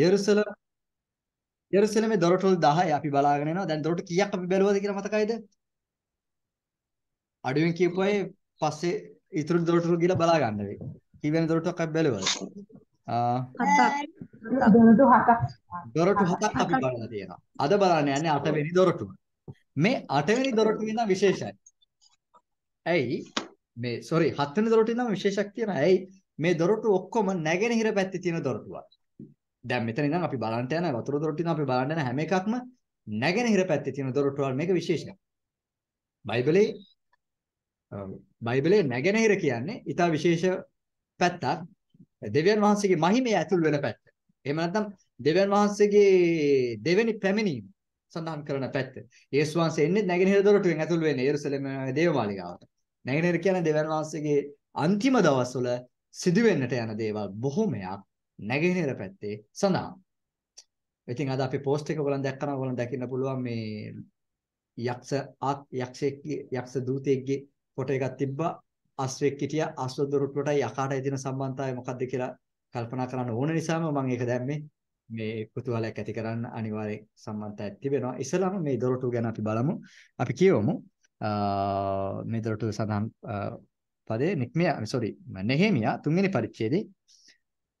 යෙරුසලම යෙරුසලමේ දොරටුල් 10යි අපි බලාගෙන යනවා. දැන් දොරටු කීයක් අපි බැලුවද කියලා මතකයිද? අඩුවෙන් කියපු අය පස්සේ ඉතුරු දොරටුරු ගිහලා බලා ගන්න වෙයි. කී වෙනි දොරටුවක් අපි බැලුවද? ආ දොරටු හතක්. දොරටු හතක් අපි බලලා තියෙනවා. අද බලන්න යන්නේ අටවෙනි දොරටුව. මේ අටවෙනි දොරටුව ඉඳන් විශේෂයි. ඇයි? මේ sorry හත්වෙනි දොරටුව ඉඳන් විශේෂයක් තියෙනවා. ඇයි? මේ දොරටු ඔක්කොම නැගෙනහිර පැත්තේ තියෙන දොරටුවක්. දැන් මෙතන ඉඳන් අපි බලන්න යන වතුර දොරටු ඉඳන් අපි බලන්න යන හැම එකක්ම නැගෙනහිර පැත්තේ තියෙන දොරටු වල මේක විශේෂයක්. බයිබලේ බයිබලේ නැගෙනහිර කියන්නේ ඊටා විශේෂ පැත්තක් දෙවියන් වහන්සේගේ මහිමේ ඇතුල් වෙන පැත්ත. එහෙම නැත්නම් දෙවියන් වහන්සේගේ දෙවෙනි පැමිණීම සඳහන් කරන පැත්ත. යේසුස් වහන්සේ එන්නේ නැගෙනහිර දොරටුවෙන් ඇතුල් වෙන්නේ යෙරුසලම දේවමාලිගාවට. නැගෙනහිර කියන්නේ දෙවියන් වහන්සේගේ අන්තිම දවස්වල සිදුවෙන්නට යන දේවල් බොහොමයක් නැගෙනහිර පැත්තේ සඳහන්. ඉතින් අද අපි post එක ඔයගොල්ලන් දැක්කම ඔයගොල්ලන් දකින්න පුළුවන් මේ යක්ෂ යක්ෂයෙක් යක්ෂ දූතයෙක්ගේ ෆොටෝ එකක් තිබ්බා. අස්වැක් හිටියා අස්ව දොරටුවට යකාටයි තියෙන සම්බන්ධතාවය මොකක්ද කියලා කල්පනා කරන්න ඕන නිසාම මම ඒක දැම්මේ. මේ කුතුහලයක් ඇති කරන්න අනිවාර්ය සම්බන්ධතාවයක් තිබෙනවා. ඉස්සලාම මේ දොරටුව ගැන අපි බලමු. අපි කියවමු. මේ දොරටුව සඳහන් පදේ නික්මියා සෝරි නෙහෙමියා තුන්වෙනි පරිච්ඡේදේ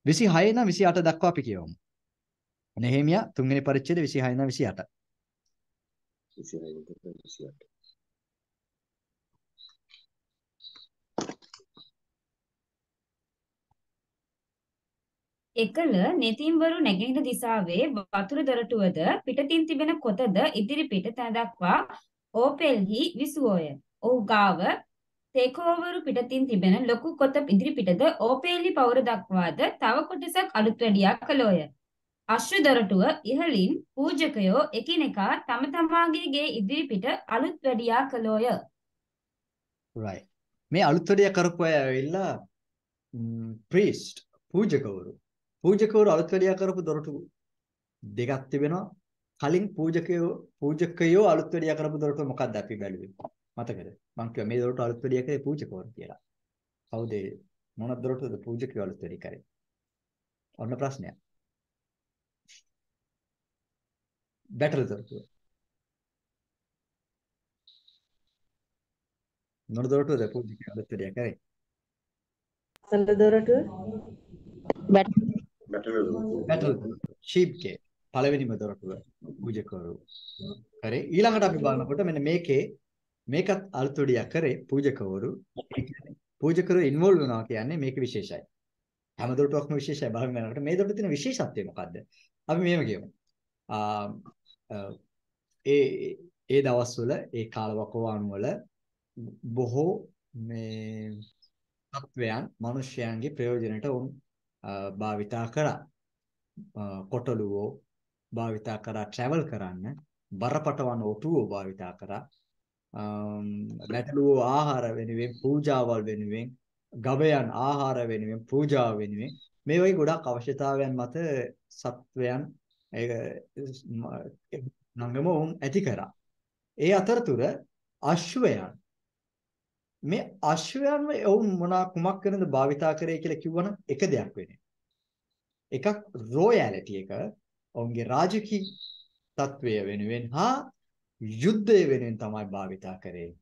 26 ඉඳන් 28 දක්වා අපි කියවමු. නෙහෙමියා තුන්වෙනි පරිච්ඡේද 26 ඉඳන් 28. 26 ඉඳන් 28. එකල නෙතිම්වරු නැගෙනහිර දිසාවේ වතුර දොරටුවද පිටතින් තිබෙන කොතද ඉදිරි පිට තැන දක්වා ඕපෙල්හි විසුවෝය. ඔහු ගාව තේකෝවරු පිටතින් තිබෙන ලොකු කොත ඉදිරි පිටද ඕපේලි පවුර දක්වාද තව කොටසක් අලුත් වැඩියා කළෝය. අශ්ව දොරටුව ඉහළින් පූජකයෝ එකිනෙකා තම තමාගේ ගේ ඉදිරි පිට අලුත් වැඩියා කළෝය. right මේ අලුත් වැඩියා කරපු අය ඇවිල්ලා priest පූජකවරු පූජකවරු අලුත් වැඩියා කරපු දොරටු දෙකක් තිබෙනවා. කලින් පූජකයෝ පූජකයෝ අලුත් වැඩියා කරපු දොරටු මොකක්ද අපි බැලුවේ? මතකද? මං කිව්වා මේ දොරට අලුත් වැඩිය කරේ පූජකවරු කියලා. කවුද මොන දොරටද පූජකයෝ අලුත් වැඩි කරේ? ඔන්න ප්‍රශ්නයක්. බැටල් දොරටුව. මොන දොරටද පූජකයෝ අලුත් වැඩිය කරේ? අසල දොරටුව. බැටල් බැටල් ෂීප් කේ පළවෙනිම දොරටුව පූජකවරු කරේ. ඊළඟට අපි බලනකොට මෙන්න මේකේ මේකත් අලුත් වැඩියා කරේ පූජකවරු. ඒ කියන්නේ පූජකවරු ඉන්වෝල්ව් වෙනවා කියන්නේ මේක විශේෂයි. හැමදොටක්ම විශේෂයි භාවිත වෙනකොට මේ දොට තියෙන විශේෂත්වය මොකද්ද? අපි මෙහෙම කියමු. ඒ ඒ දවස්වල ඒ කාලවකවාණු වල බොහෝ මේ තත්වයන් මිනිස්යන්ගේ ප්‍රයෝජනට උන් භාවිතා කරා. කොටලුවෝ භාවිතා කරා ට්‍රැවල් කරන්න බරපතලවන ඔටුවෝ භාවිතා කරා ගැටලුව ආහාර වෙනුවෙන් පූජාවල් වෙනුවෙන් ගවයන් ආහාර වෙනුවෙන් පූජාව වෙනුවෙන් මේ වගේ ගොඩක් අවශ්‍යතාවයන් මත සත්වයන් ඒක නංගම වුන් ඇති කරා. ඒ අතරතුර අශ්වයන් මේ අශ්වයන්ව ඔවුන් මොනා කුමක් කරනද භාවිතා කරේ කියලා කිව්වනම් එක දෙයක් වෙන්නේ. එකක් රොයැලිටි එක ඔවුන්ගේ රාජකීය තත්වය වෙනුවෙන් හා යුද්ධය වෙනුවෙන් තමයි භාවිතා කරේ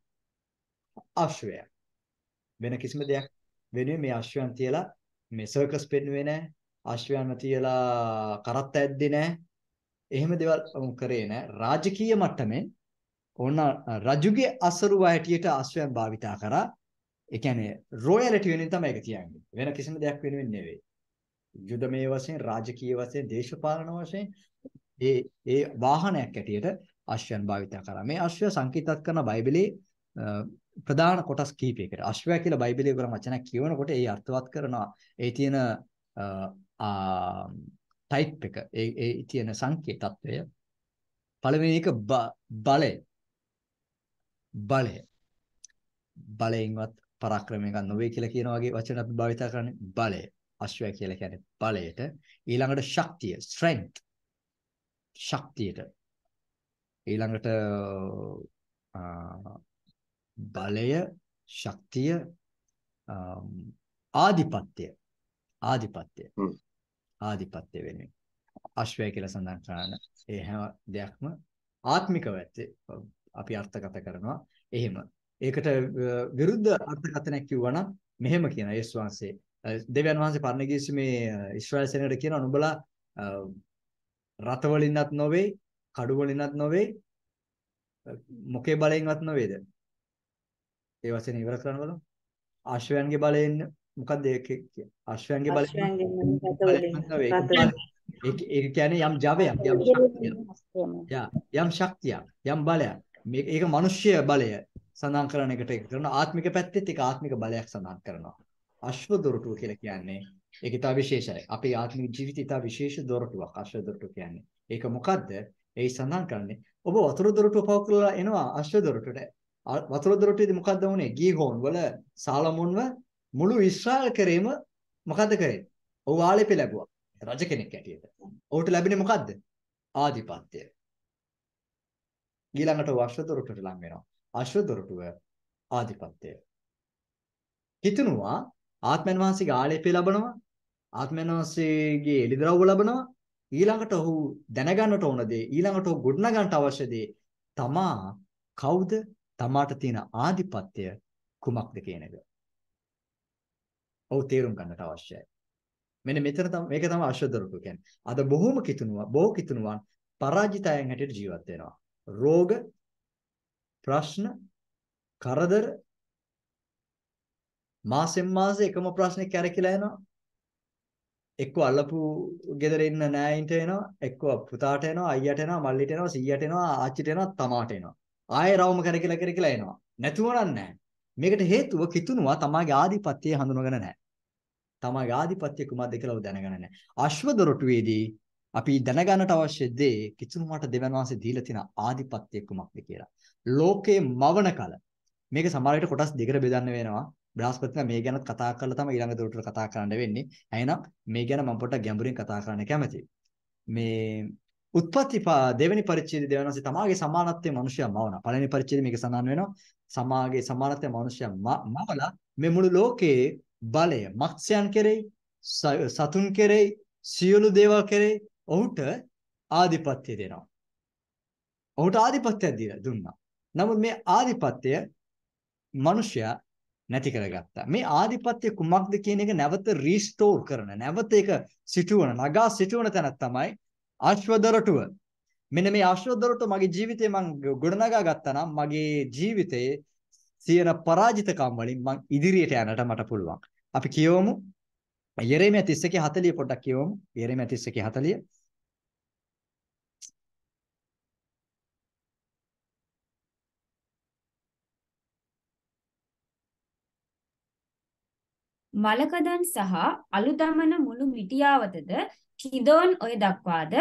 අශ්වය. වෙන කිසිම දෙයක් වෙනුවෙන් මේ අශ්වයන් තියලා මේ සර්කස් පෙන්නුවේ නැහැ. අශ්වයන්ව තියලා කරත් ඇද්දේ නැහැ. එහෙම දේවල් කරේ නැහැ. රාජකීය මට්ටමේ ඕන රජුගේ අසරුව හැටියට අශ්වයන් භාවිතා කරා. ඒ කියන්නේ රොයැලිටි වෙනුවෙන් තමයි ඒක කියන්නේ. වෙන කිසිම දෙයක් වෙනුවෙන් නෙවෙයි. යුදමය වශයෙන්, රාජකීය වශයෙන්, දේශපාලන වශයෙන් ඒ ඒ වාහනයක් ඇටියට අශ්වයන් භාවිත කරා. මේ අශ්වය සංකේතත් කරන බයිබලයේ ප්‍රධාන කොටස් කීපයකට. අශ්වය කියලා බයිබලයේ කරන වචනයක් කියවනකොට ඒ අර්ථවත් කරනවා. ඒ තියෙන ටයිප් එක, ඒ ඒ තියෙන සංකේතත්වය. පළවෙනි එක බලය. බලය. බලයෙන්වත් පරාක්‍රමයක් නොවේ කියලා කියන වගේ වචන අපි භාවිත කරන්නේ බලය. අශ්වය කියලා කියන්නේ බලයට. ඊළඟට ශක්තිය, strength. ශක්තියට ඊළඟට බලය ශක්තිය ආධිපත්‍ය ආධිපත්‍ය ආධිපත්‍ය වෙනුවෙන් අශ්වය කියලා සඳහන් කරන ඒ හැම දෙයක්ම ආත්මිකව ඇත්තේ අපි අර්ථගත කරනවා එහෙම ඒකට විරුද්ධ අර්ථකථනයක් කිව්වා නම් මෙහෙම කියන යේසුස් වහන්සේ දෙවියන් වහන්සේ පරණ ගියසු මේ ඊශ්‍රායල් සෙනඟට කියන නුඹලා රත වලින්වත් නොවේ කඩුවලින්වත් නොවේ මොකේ බලයෙන්වත් නොවේද? ඒ වශයෙන් ඉවර කරන්න බලමු. ආශ්‍රයන්ගේ බලයෙන් මොකක්ද ඒක කියන්නේ? ආශ්‍රයන්ගේ බලයෙන් ඒ කියන්නේ යම් ජවයක් යම් ශක්තියක්. යම් ශක්තියක් යම් බලයක්. මේක ඒක මිනිස්්‍ය බලය සඳහන් කරන එකට ඒක කරන ආත්මික පැත්තෙත් ඒක ආත්මික බලයක් සඳහන් කරනවා. අශ්ව දොරටුව කියලා කියන්නේ ඒක ඉතා විශේෂයි. අපේ ආත්මික ජීවිතය ඉතා විශේෂ දොරටුවක් අශ්ව දොරටුව කියන්නේ. ඒක මොකද්ද? ඒ සඳහන් කරන්නේ ඔබ වතුර දොරටු උපව කරලා එනවා අශ්ව දොරටුට. වතුර දොරටුවේදී මොකද්ද වුනේ? ගීහෝන් වල සාලමොන්ව මුළු ඊශ්‍රායල් කරේම මොකද්ද කරේ? ඔහු ආලෙපේ ලැබුවා. රජ කෙනෙක් ඇටියට. ඔහුට ලැබෙන්නේ මොකද්ද? ආධිපත්‍ය. ඊළඟට අශ්ව දොරටුට ලං වෙනවා. අශ්ව දොරටුව ආධිපත්‍යය. හිතනවා ආත්මයන් වහන්සේගේ ආලෙපේ ලැබනවා. ආත්මයන් වහන්සේගේ එළිදරව්ව ලැබනවා. ඊළඟට ඔහු දැනගන්නට ඕන දේ ඊළඟට ඔහු ගොඩනගන්නට අවශ්‍ය දේ තමා කවුද තමාට තියෙන ආධිපත්‍ය කුමක්ද කියන එක. ඔහු තේරුම් ගන්නට අවශ්‍යයි. මෙන්න මෙතන තමයි මේක තමයි අශ්වදරුටු කියන්නේ. අද බොහොම කිතුනුවා බොහෝ කිතුනුවන් පරාජිතයන් හැටියට ජීවත් වෙනවා. රෝග ප්‍රශ්න කරදර මාසෙන් මාසෙ එකම ප්‍රශ්නේ කැරකිලා යනවා. එක්ක අල්ලපු ගෙදර ඉන්න නෑයින්ට එනවා එක්ක පුතාට එනවා අයියට එනවා මල්ලිට එනවා සීයට එනවා ආච්චිට එනවා තමාට එනවා ආයෙ රවුම කර කියලා කර කියලා එනවා නැතුව නෑ මේකට හේතුව කිතුනුවා තමාගේ ආධිපත්‍යය හඳුනගෙන නෑ තමාගේ ආධිපත්‍ය කුමක්ද කියලා දැනගෙන නෑ අශ්ව දොරටුවේදී අපි දැනගන්නට අවශ්‍ය දේ කිතුනුමාට දෙවන් වහන්සේ දීලා තියෙන ආධිපත්‍ය කුමක්ද කියලා ලෝකේ මවන කල මේක සමහර විට කොටස් දෙකකට බෙදන්න වෙනවා බ්‍රහස්පතිලා මේ ගැන කතා කරලා තමයි ඊළඟ දොරටුට කතා කරන්න වෙන්නේ. එහෙනම් මේ ගැන මම පොඩ්ඩක් ගැඹුරින් කතා කරන්න කැමතියි. මේ උත්පත්ති දෙවෙනි පරිච්ඡේදය දෙවනසෙ තමාගේ සමානත්වයේ මිනිසයා මවන. පළවෙනි පරිච්ඡේදය මේක සඳහන් වෙනවා. සමාගේ සමානත්වයේ මිනිසයා මවලා මේ මුළු ලෝකයේ බලය මත්ස්‍යයන් කෙරෙහි සතුන් කෙරෙහි සියලු දේවල් කෙරෙහි ඔහුට ආධිපත්‍ය දෙනවා. ඔහුට ආධිපත්‍යයක් දීලා දුන්නා. නමුත් මේ ආධිපත්‍ය මිනිසයා නැති කරගත්තා. මේ ආධිපත්‍ය කුමක්ද කියන එක නැවත රීස්ටෝර් කරන නැවත ඒක සිටුවන නගා සිටුවන තැනක් තමයි අශ්වදරටුව. මෙන්න මේ අශ්වදරටුව මගේ ජීවිතේ මම ගොඩනගා ගත්තා නම් මගේ ජීවිතයේ සියන පරාජිතකම් වලින් මම ඉදිරියට යන්නට මට පුළුවන්. අපි කියවමු යෙරේමියා 31 40 පොඩ්ඩක් කියවමු. යෙරේමියා 31 40 මලකදන් සහ අලුදමන මුළු මිටියාවතද කිදෝන් ඔය දක්වාද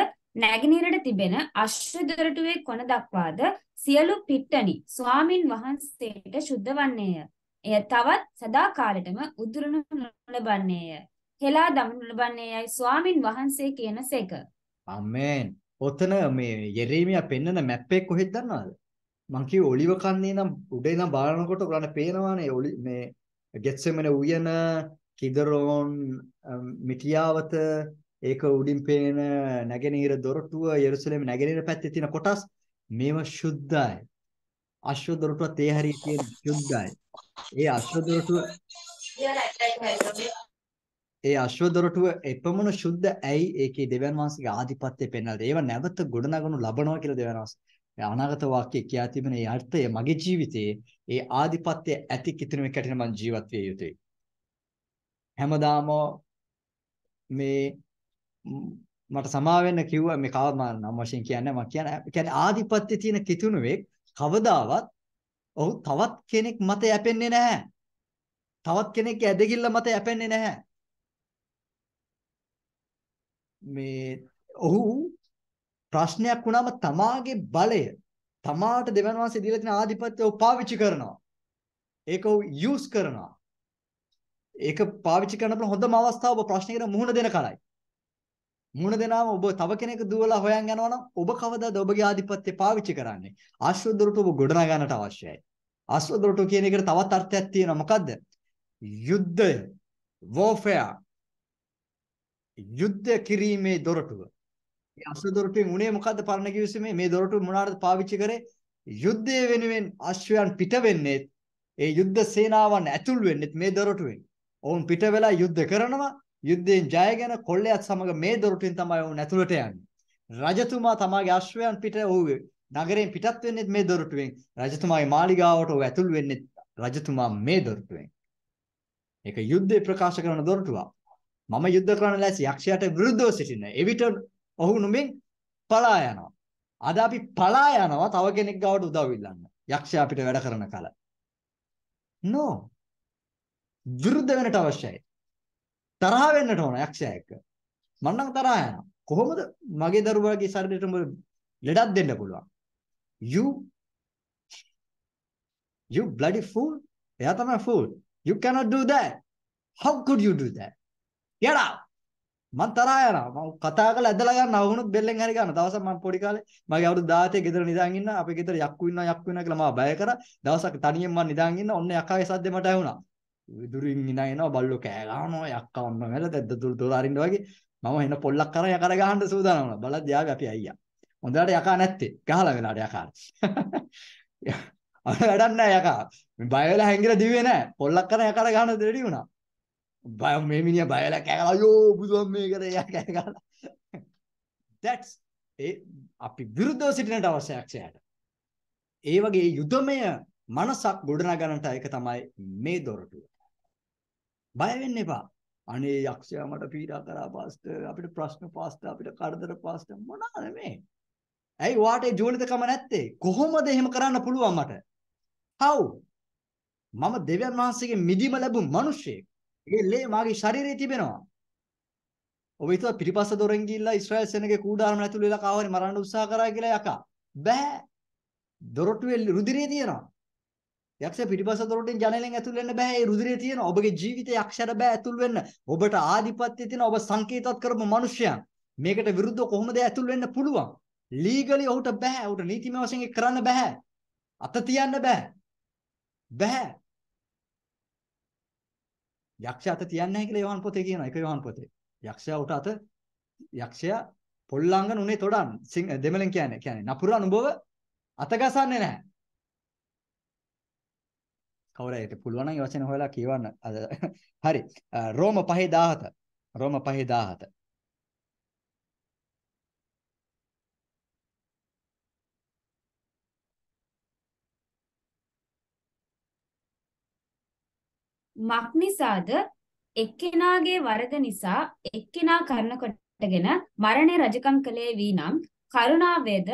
නැගිනිරට තිබෙන අශ්ව දොරටුවේ කොන දක්වාද සියලු පිට්ටනි ස්වාමින් වහන්සේට සුද්ධ වන්නේය. එය තවත් සදාකාලෙටම උදුරනු නොලබන්නේය. හෙලා දමනු ලබන්නේයයි ස්වාමින් වහන්සේ කියනසේක. ආමෙන්. ඔතන මේ යෙරීමියා පෙන්නන මැප් එක කොහෙද දන්නවද? මං කිව්වේ ඔලිව කන්නේ නම් උඩේ නම් බලනකොට ඔයාලට පේනවානේ මේ ගෙත්සෙමන උයන කිදරෝන් මිටියාවත ඒක උඩින් පේන නැගෙනහිර දොරටුව යෙරුසලම නැගෙනහිර පැත්තේ තියෙන කොටස් මේවා ශුද්ධයි. අශ්ව දොරටුවත් ඒ හරිය තියෙන ශුද්ධයි. ඒ අශ්ව දොරටුව ඒ අශ්ව දොරටුව එපමණ ශුද්ධ ඇයි ඒකේ දෙවියන් වහන්සේගේ ආධිපත්‍යය පෙන්වලා. ඒව නැවත ගොඩනගනු ලබනවා කියලා දෙවියන් වහන්සේ. අනාගත වාක්‍යයේ කියා තිබෙන ඒ අර්ථය මගේ ජීවිතයේ ඒ ආධිපත්‍ය ඇති කිතුනෙක කැටින මං ජීවත් විය යුතුයි. හැමදාම මේ මට සමා වෙන්න කිව්වා මේ කව මම නම් වශයෙන් කියන්නේ මම කියන්නේ කියන්නේ ආධිපත්‍ය තියෙන කිතුණුවෙක් කවදාවත් ඔහු තවත් කෙනෙක් මත යැපෙන්නේ නැහැ. තවත් කෙනෙක්ගේ ඇදහිල්ල මත යැපෙන්නේ නැහැ. මේ ඔහු ප්‍රශ්නයක් වුණාම තමාගේ බලය තමාට දෙවියන් වහන්සේ දීලා තියෙන ආධිපත්‍යය පාවිච්චි කරනවා. ඒක යූස් කරනවා. ඒක පාවිච්චි කරන්න පුළුවන් හොඳම අවස්ථාව ඔබ ප්‍රශ්නයකට මුහුණ දෙන කලයි. මුණ දෙනාම ඔබ තව කෙනෙක් දුවලා හොයන් යනවා නම් ඔබ කවදාද ඔබගේ ආධිපත්‍ය පාවිච්චි කරන්නේ? ආශ්‍රව දොරටු ඔබ ගොඩනගා ගන්නට අවශ්‍යයි. ආශ්‍රව දොරටු කියන එකට තවත් අර්ථයක් තියෙනවා. මොකද්ද? යුද්ධය, warfare. යුද්ධ කිරීමේ දොරටුව. මේ අශ්ව දොරටුවෙන් උනේ මොකද්ද පරණ කිවිසුමේ මේ දොරටුව මොනවාටද පාවිච්චි කරේ යුද්ධය වෙනුවෙන් අශ්වයන් පිට වෙන්නේ ඒ යුද්ධ සේනාවන් ඇතුල් වෙන්නේ මේ දොරටුවෙන්. ඔවුන් පිට වෙලා යුද්ධ කරනවා යුද්ධයෙන් ජයගෙන කොල්ලයක් සමග මේ දොරටුවෙන් තමයි ඔවුන් ඇතුළට යන්නේ. රජතුමා තමාගේ අශ්වයන් පිට ඔහුගේ නගරයෙන් පිටත් වෙන්නේ මේ දොරටුවෙන්. රජතුමාගේ මාලිගාවට ඔහු ඇතුල් වෙන්නේ රජතුමා මේ දොරටුවෙන්. ඒක යුද්ධය ප්‍රකාශ කරන දොරටුවක්. මම යුද්ධ කරන්න ලෑසි යක්ෂයාට විරුද්ධව සිටින. එවිට ඔහු නුඹෙන් පලා යනවා. අද අපි පලා යනවා තව කෙනෙක් ගාවට උදව් ඉල්ලන්න. යක්ෂයා අපිට වැඩ කරන කල. no. විරුද්ධ වෙන්නට අවශ්‍යයි. තරහ වෙන්නට ඕන යක්ෂයා එක්ක. මම නම් තරහ යනවා. කොහොමද මගේ දරුවාගේ ශරීරයට උඹ ලෙඩක් දෙන්න පුළුවන්? you you bloody fool. එයා තමයි fool. You cannot do that. How could you do that? Get out. මං තරහා යනවා. මම කතා කරලා ඇදලා ගන්නවා. වුණොත් බෙල්ලෙන් හරි ගන්නවා. දවසක් මම පොඩි කාලේ මගේ අවුරුදු 16 ගෙදර නිදාගෙන ඉන්න අපේ ගෙදර යක්කු ඉන්නවා යක්කු ඉන්නවා කියලා මම බය කරා. දවසක් තනියෙන් මම නිදාගෙන ඉන්න ඔන්න යකාගේ සද්දෙ මට ඇහුණා. විදුරින් ඉනා එනවා බල්ලෝ කෑ ගහනවා යක්කා ඔන්න මැල දෙද්ද දුල් දුල් අරින්න වගේ මම එන පොල්ලක් කරන් යකර ගහන්න සූදානම් වුණා. බලද්දි ආවේ අපි අයියා. හොඳට යකා නැත්තේ. ගහලා වෙලාට යකාට. අර වැඩක් නැහැ යකා. බය වෙලා හැංගිලා දිව්වේ නැහැ. පොල්ලක් කරන් යකර ගහන්න දෙඩි වුණා. බය මේ මිනිහා බයලා කෑගලා අයියෝ බුදුන් මේ කරේ යා කෑගලා that's ඒ අපි විරුද්ධව සිටිනට අවශ්‍යයක් එයාට ඒ වගේ යුදමය මනසක් ගොඩනගන්නට ඒක තමයි මේ දොරටුව බය වෙන්න එපා අනේ යක්ෂයා මට පීඩා කරා පාස්ටර් අපිට ප්‍රශ්න පාස්ටර් අපිට කරදර පාස්ටර් මොනවා නෙමේ ඇයි වාට ඒ ජෝනිතකම නැත්තේ කොහොමද එහෙම කරන්න පුළුවන් මට how මම දෙවියන් වහන්සේගෙන් මිදීම ලැබු මිනිහෙක් ඒ ලේ මාගේ ශරීරයේ තිබෙනවා. ඔබ හිතුවා පිටිපස්ස දොරෙන් ගිහිල්ලා ඊශ්‍රායෙල් සේනගේ කූඩාරම ඇතුළේ වෙලා කාවනේ මරන්න උත්සාහ කරා කියලා යකා. බෑ. දොරටුවේ රුධිරය තියෙනවා. යක්ෂයා පිටිපස්ස දොරටෙන් ජනලෙන් ඇතුල් වෙන්න බෑ. ඒ රුධිරය තියෙනවා. ඔබගේ ජීවිතේ යක්ෂයට බෑ ඇතුල් වෙන්න. ඔබට ආධිපත්‍ය තියෙන ඔබ සංකේතවත් කරපු මිනිසයන්. මේකට විරුද්ධව කොහොමද ඇතුල් වෙන්න පුළුවන්? ලීගලි ඔහුට බෑ. ඔහුට නීතිමය වශයෙන් කරන්න බෑ. අත තියන්න බෑ. බෑ. යක්ෂයා අත තියන්නේ නැහැ කියලා යෝහන් පොතේ කියනවා. ඒක යෝහන් පොතේ. යක්ෂයා උට අත යක්ෂයා පොල්ලංගන උනේ තොඩන් දෙමළෙන් කියන්නේ කියන්නේ නපුර අනුභව අතගසන්නේ නැහැ. කවුරැයිට පුළුවන් නම් වචන හොයලා කියවන්න. හරි. රෝම 5:17. රෝම 5:17. මක් නිසාද එක්කෙනාගේ වරද නිසා එක්කෙනා කරන කොටගෙන මරණේ රජකම් කළේ වී නම් කරුණාවේද